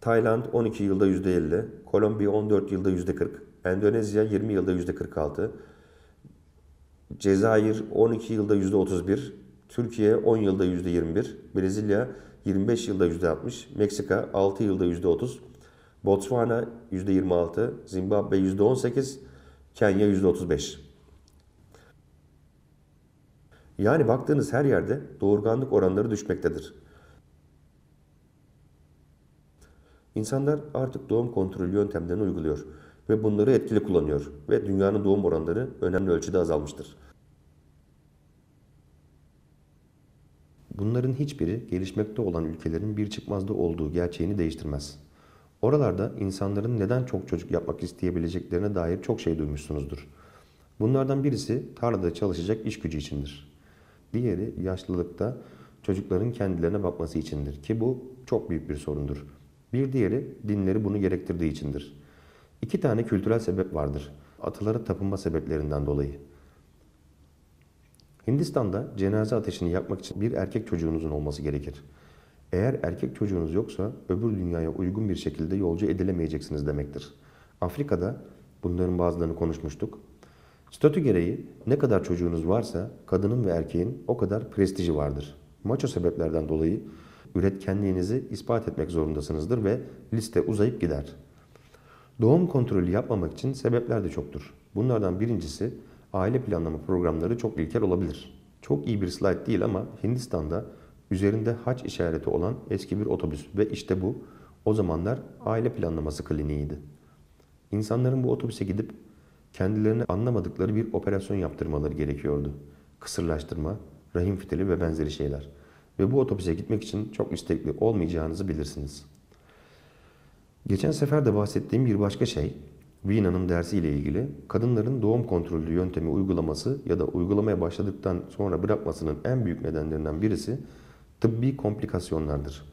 Tayland 12 yılda %50, Kolombiya 14 yılda %40, Endonezya 20 yılda %46, Cezayir 12 yılda %31, Türkiye 10 yılda %21, Brezilya 25 yılda %60, Meksika 6 yılda %30, Botswana %26, Zimbabwe %18, Kenya %35. Yani baktığınız her yerde doğurganlık oranları düşmektedir. İnsanlar artık doğum kontrolü yöntemlerini uyguluyor ve bunları etkili kullanıyor ve dünyanın doğum oranları önemli ölçüde azalmıştır. Bunların hiçbiri gelişmekte olan ülkelerin bir çıkmazda olduğu gerçeğini değiştirmez. Oralarda insanların neden çok çocuk yapmak isteyebileceklerine dair çok şey duymuşsunuzdur. Bunlardan birisi tarlada çalışacak iş gücü içindir. Diğeri yaşlılıkta çocukların kendilerine bakması içindir ki bu çok büyük bir sorundur. Bir diğeri dinleri bunu gerektirdiği içindir. İki tane kültürel sebep vardır. Atalara tapınma sebeplerinden dolayı. Hindistan'da cenaze ateşini yakmak için bir erkek çocuğunuzun olması gerekir. Eğer erkek çocuğunuz yoksa öbür dünyaya uygun bir şekilde yolcu edilemeyeceksiniz demektir. Afrika'da bunların bazılarını konuşmuştuk. Statü gereği ne kadar çocuğunuz varsa kadının ve erkeğin o kadar prestiji vardır. Maço sebeplerden dolayı üretkenliğinizi ispat etmek zorundasınızdır ve liste uzayıp gider. Doğum kontrolü yapmamak için sebepler de çoktur. Bunlardan birincisi aile planlama programları çok ilkel olabilir. Çok iyi bir slide değil ama Hindistan'da Üzerinde haç işareti olan eski bir otobüs ve işte bu o zamanlar aile planlaması kliniğiydi. İnsanların bu otobüse gidip kendilerini anlamadıkları bir operasyon yaptırmaları gerekiyordu. Kısırlaştırma, rahim fitili ve benzeri şeyler. Ve bu otobüse gitmek için çok istekli olmayacağınızı bilirsiniz. Geçen sefer de bahsettiğim bir başka şey, Wiena'nın dersiyle ilgili kadınların doğum kontrolü yöntemi uygulaması ya da uygulamaya başladıktan sonra bırakmasının en büyük nedenlerinden birisi tıbbi komplikasyonlardır.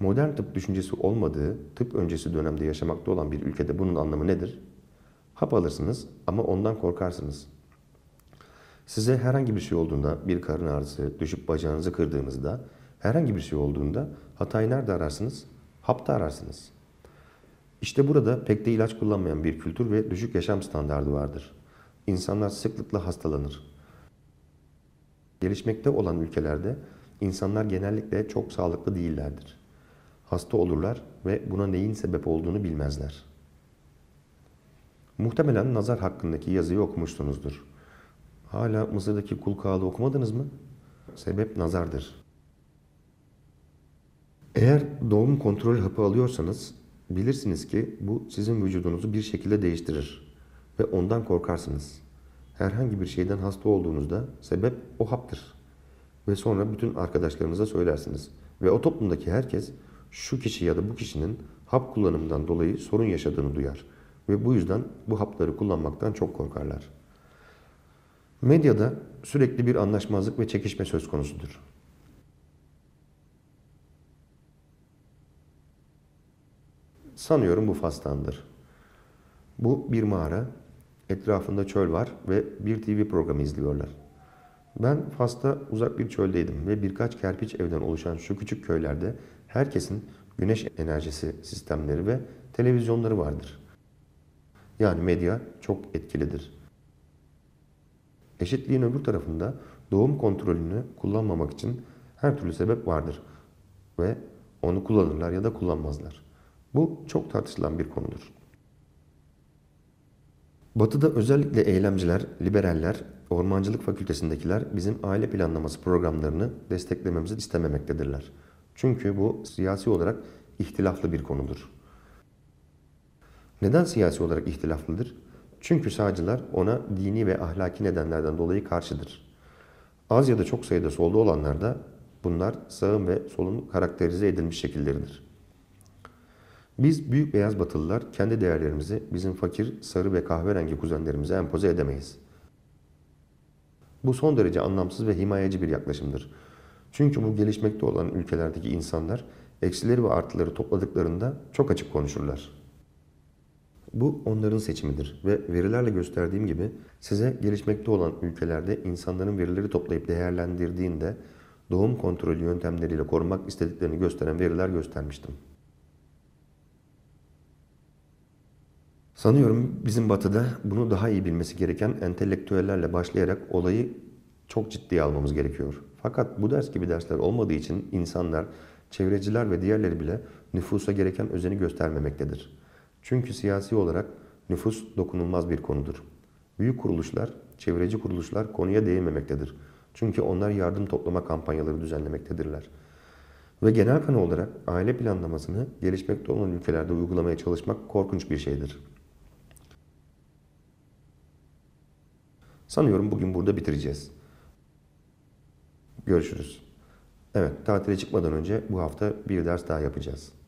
Modern tıp düşüncesi olmadığı, tıp öncesi dönemde yaşamakta olan bir ülkede bunun anlamı nedir? Hap alırsınız ama ondan korkarsınız. Size herhangi bir şey olduğunda, bir karın ağrısı, düşüp bacağınızı kırdığınızda, herhangi bir şey olduğunda hatayı nerede ararsınız? Hapta ararsınız. İşte burada pek de ilaç kullanmayan bir kültür ve düşük yaşam standardı vardır. İnsanlar sıklıkla hastalanır. Gelişmekte olan ülkelerde İnsanlar genellikle çok sağlıklı değillerdir. Hasta olurlar ve buna neyin sebep olduğunu bilmezler. Muhtemelen nazar hakkındaki yazıyı okumuşsunuzdur. Hala Mısır'daki kul kağıdı okumadınız mı? Sebep nazardır. Eğer doğum kontrol hapı alıyorsanız bilirsiniz ki bu sizin vücudunuzu bir şekilde değiştirir ve ondan korkarsınız. Herhangi bir şeyden hasta olduğunuzda sebep o haptır ve sonra bütün arkadaşlarınıza söylersiniz. Ve o toplumdaki herkes şu kişi ya da bu kişinin hap kullanımından dolayı sorun yaşadığını duyar ve bu yüzden bu hapları kullanmaktan çok korkarlar. Medyada sürekli bir anlaşmazlık ve çekişme söz konusudur. Sanıyorum bu Fas'tandır. Bu bir mağara, etrafında çöl var ve bir TV programı izliyorlar. Ben Fas'ta uzak bir çöldeydim ve birkaç kerpiç evden oluşan şu küçük köylerde herkesin güneş enerjisi sistemleri ve televizyonları vardır. Yani medya çok etkilidir. Eşitliğin öbür tarafında doğum kontrolünü kullanmamak için her türlü sebep vardır ve onu kullanırlar ya da kullanmazlar. Bu çok tartışılan bir konudur. Batı'da özellikle eylemciler, liberaller, ormancılık fakültesindekiler bizim aile planlaması programlarını desteklememizi istememektedirler. Çünkü bu siyasi olarak ihtilaflı bir konudur. Neden siyasi olarak ihtilaflıdır? Çünkü sağcılar ona dini ve ahlaki nedenlerden dolayı karşıdır. Az ya da çok sayıda solda olanlar da bunlar sağın ve solun karakterize edilmiş şekilleridir. Biz büyük beyaz batılılar kendi değerlerimizi bizim fakir, sarı ve kahverengi kuzenlerimize empoze edemeyiz. Bu son derece anlamsız ve himayeci bir yaklaşımdır. Çünkü bu gelişmekte olan ülkelerdeki insanlar eksileri ve artıları topladıklarında çok açık konuşurlar. Bu onların seçimidir ve verilerle gösterdiğim gibi size gelişmekte olan ülkelerde insanların verileri toplayıp değerlendirdiğinde doğum kontrolü yöntemleriyle korunmak istediklerini gösteren veriler göstermiştim. Sanıyorum bizim batıda bunu daha iyi bilmesi gereken entelektüellerle başlayarak olayı çok ciddiye almamız gerekiyor. Fakat bu ders gibi dersler olmadığı için insanlar, çevreciler ve diğerleri bile nüfusa gereken özeni göstermemektedir. Çünkü siyasi olarak nüfus dokunulmaz bir konudur. Büyük kuruluşlar, çevreci kuruluşlar konuya değinmemektedir. Çünkü onlar yardım toplama kampanyaları düzenlemektedirler. Ve genel kanı olarak aile planlamasını gelişmekte olan ülkelerde uygulamaya çalışmak korkunç bir şeydir. Sanıyorum bugün burada bitireceğiz. Görüşürüz. Evet, tatile çıkmadan önce bu hafta bir ders daha yapacağız.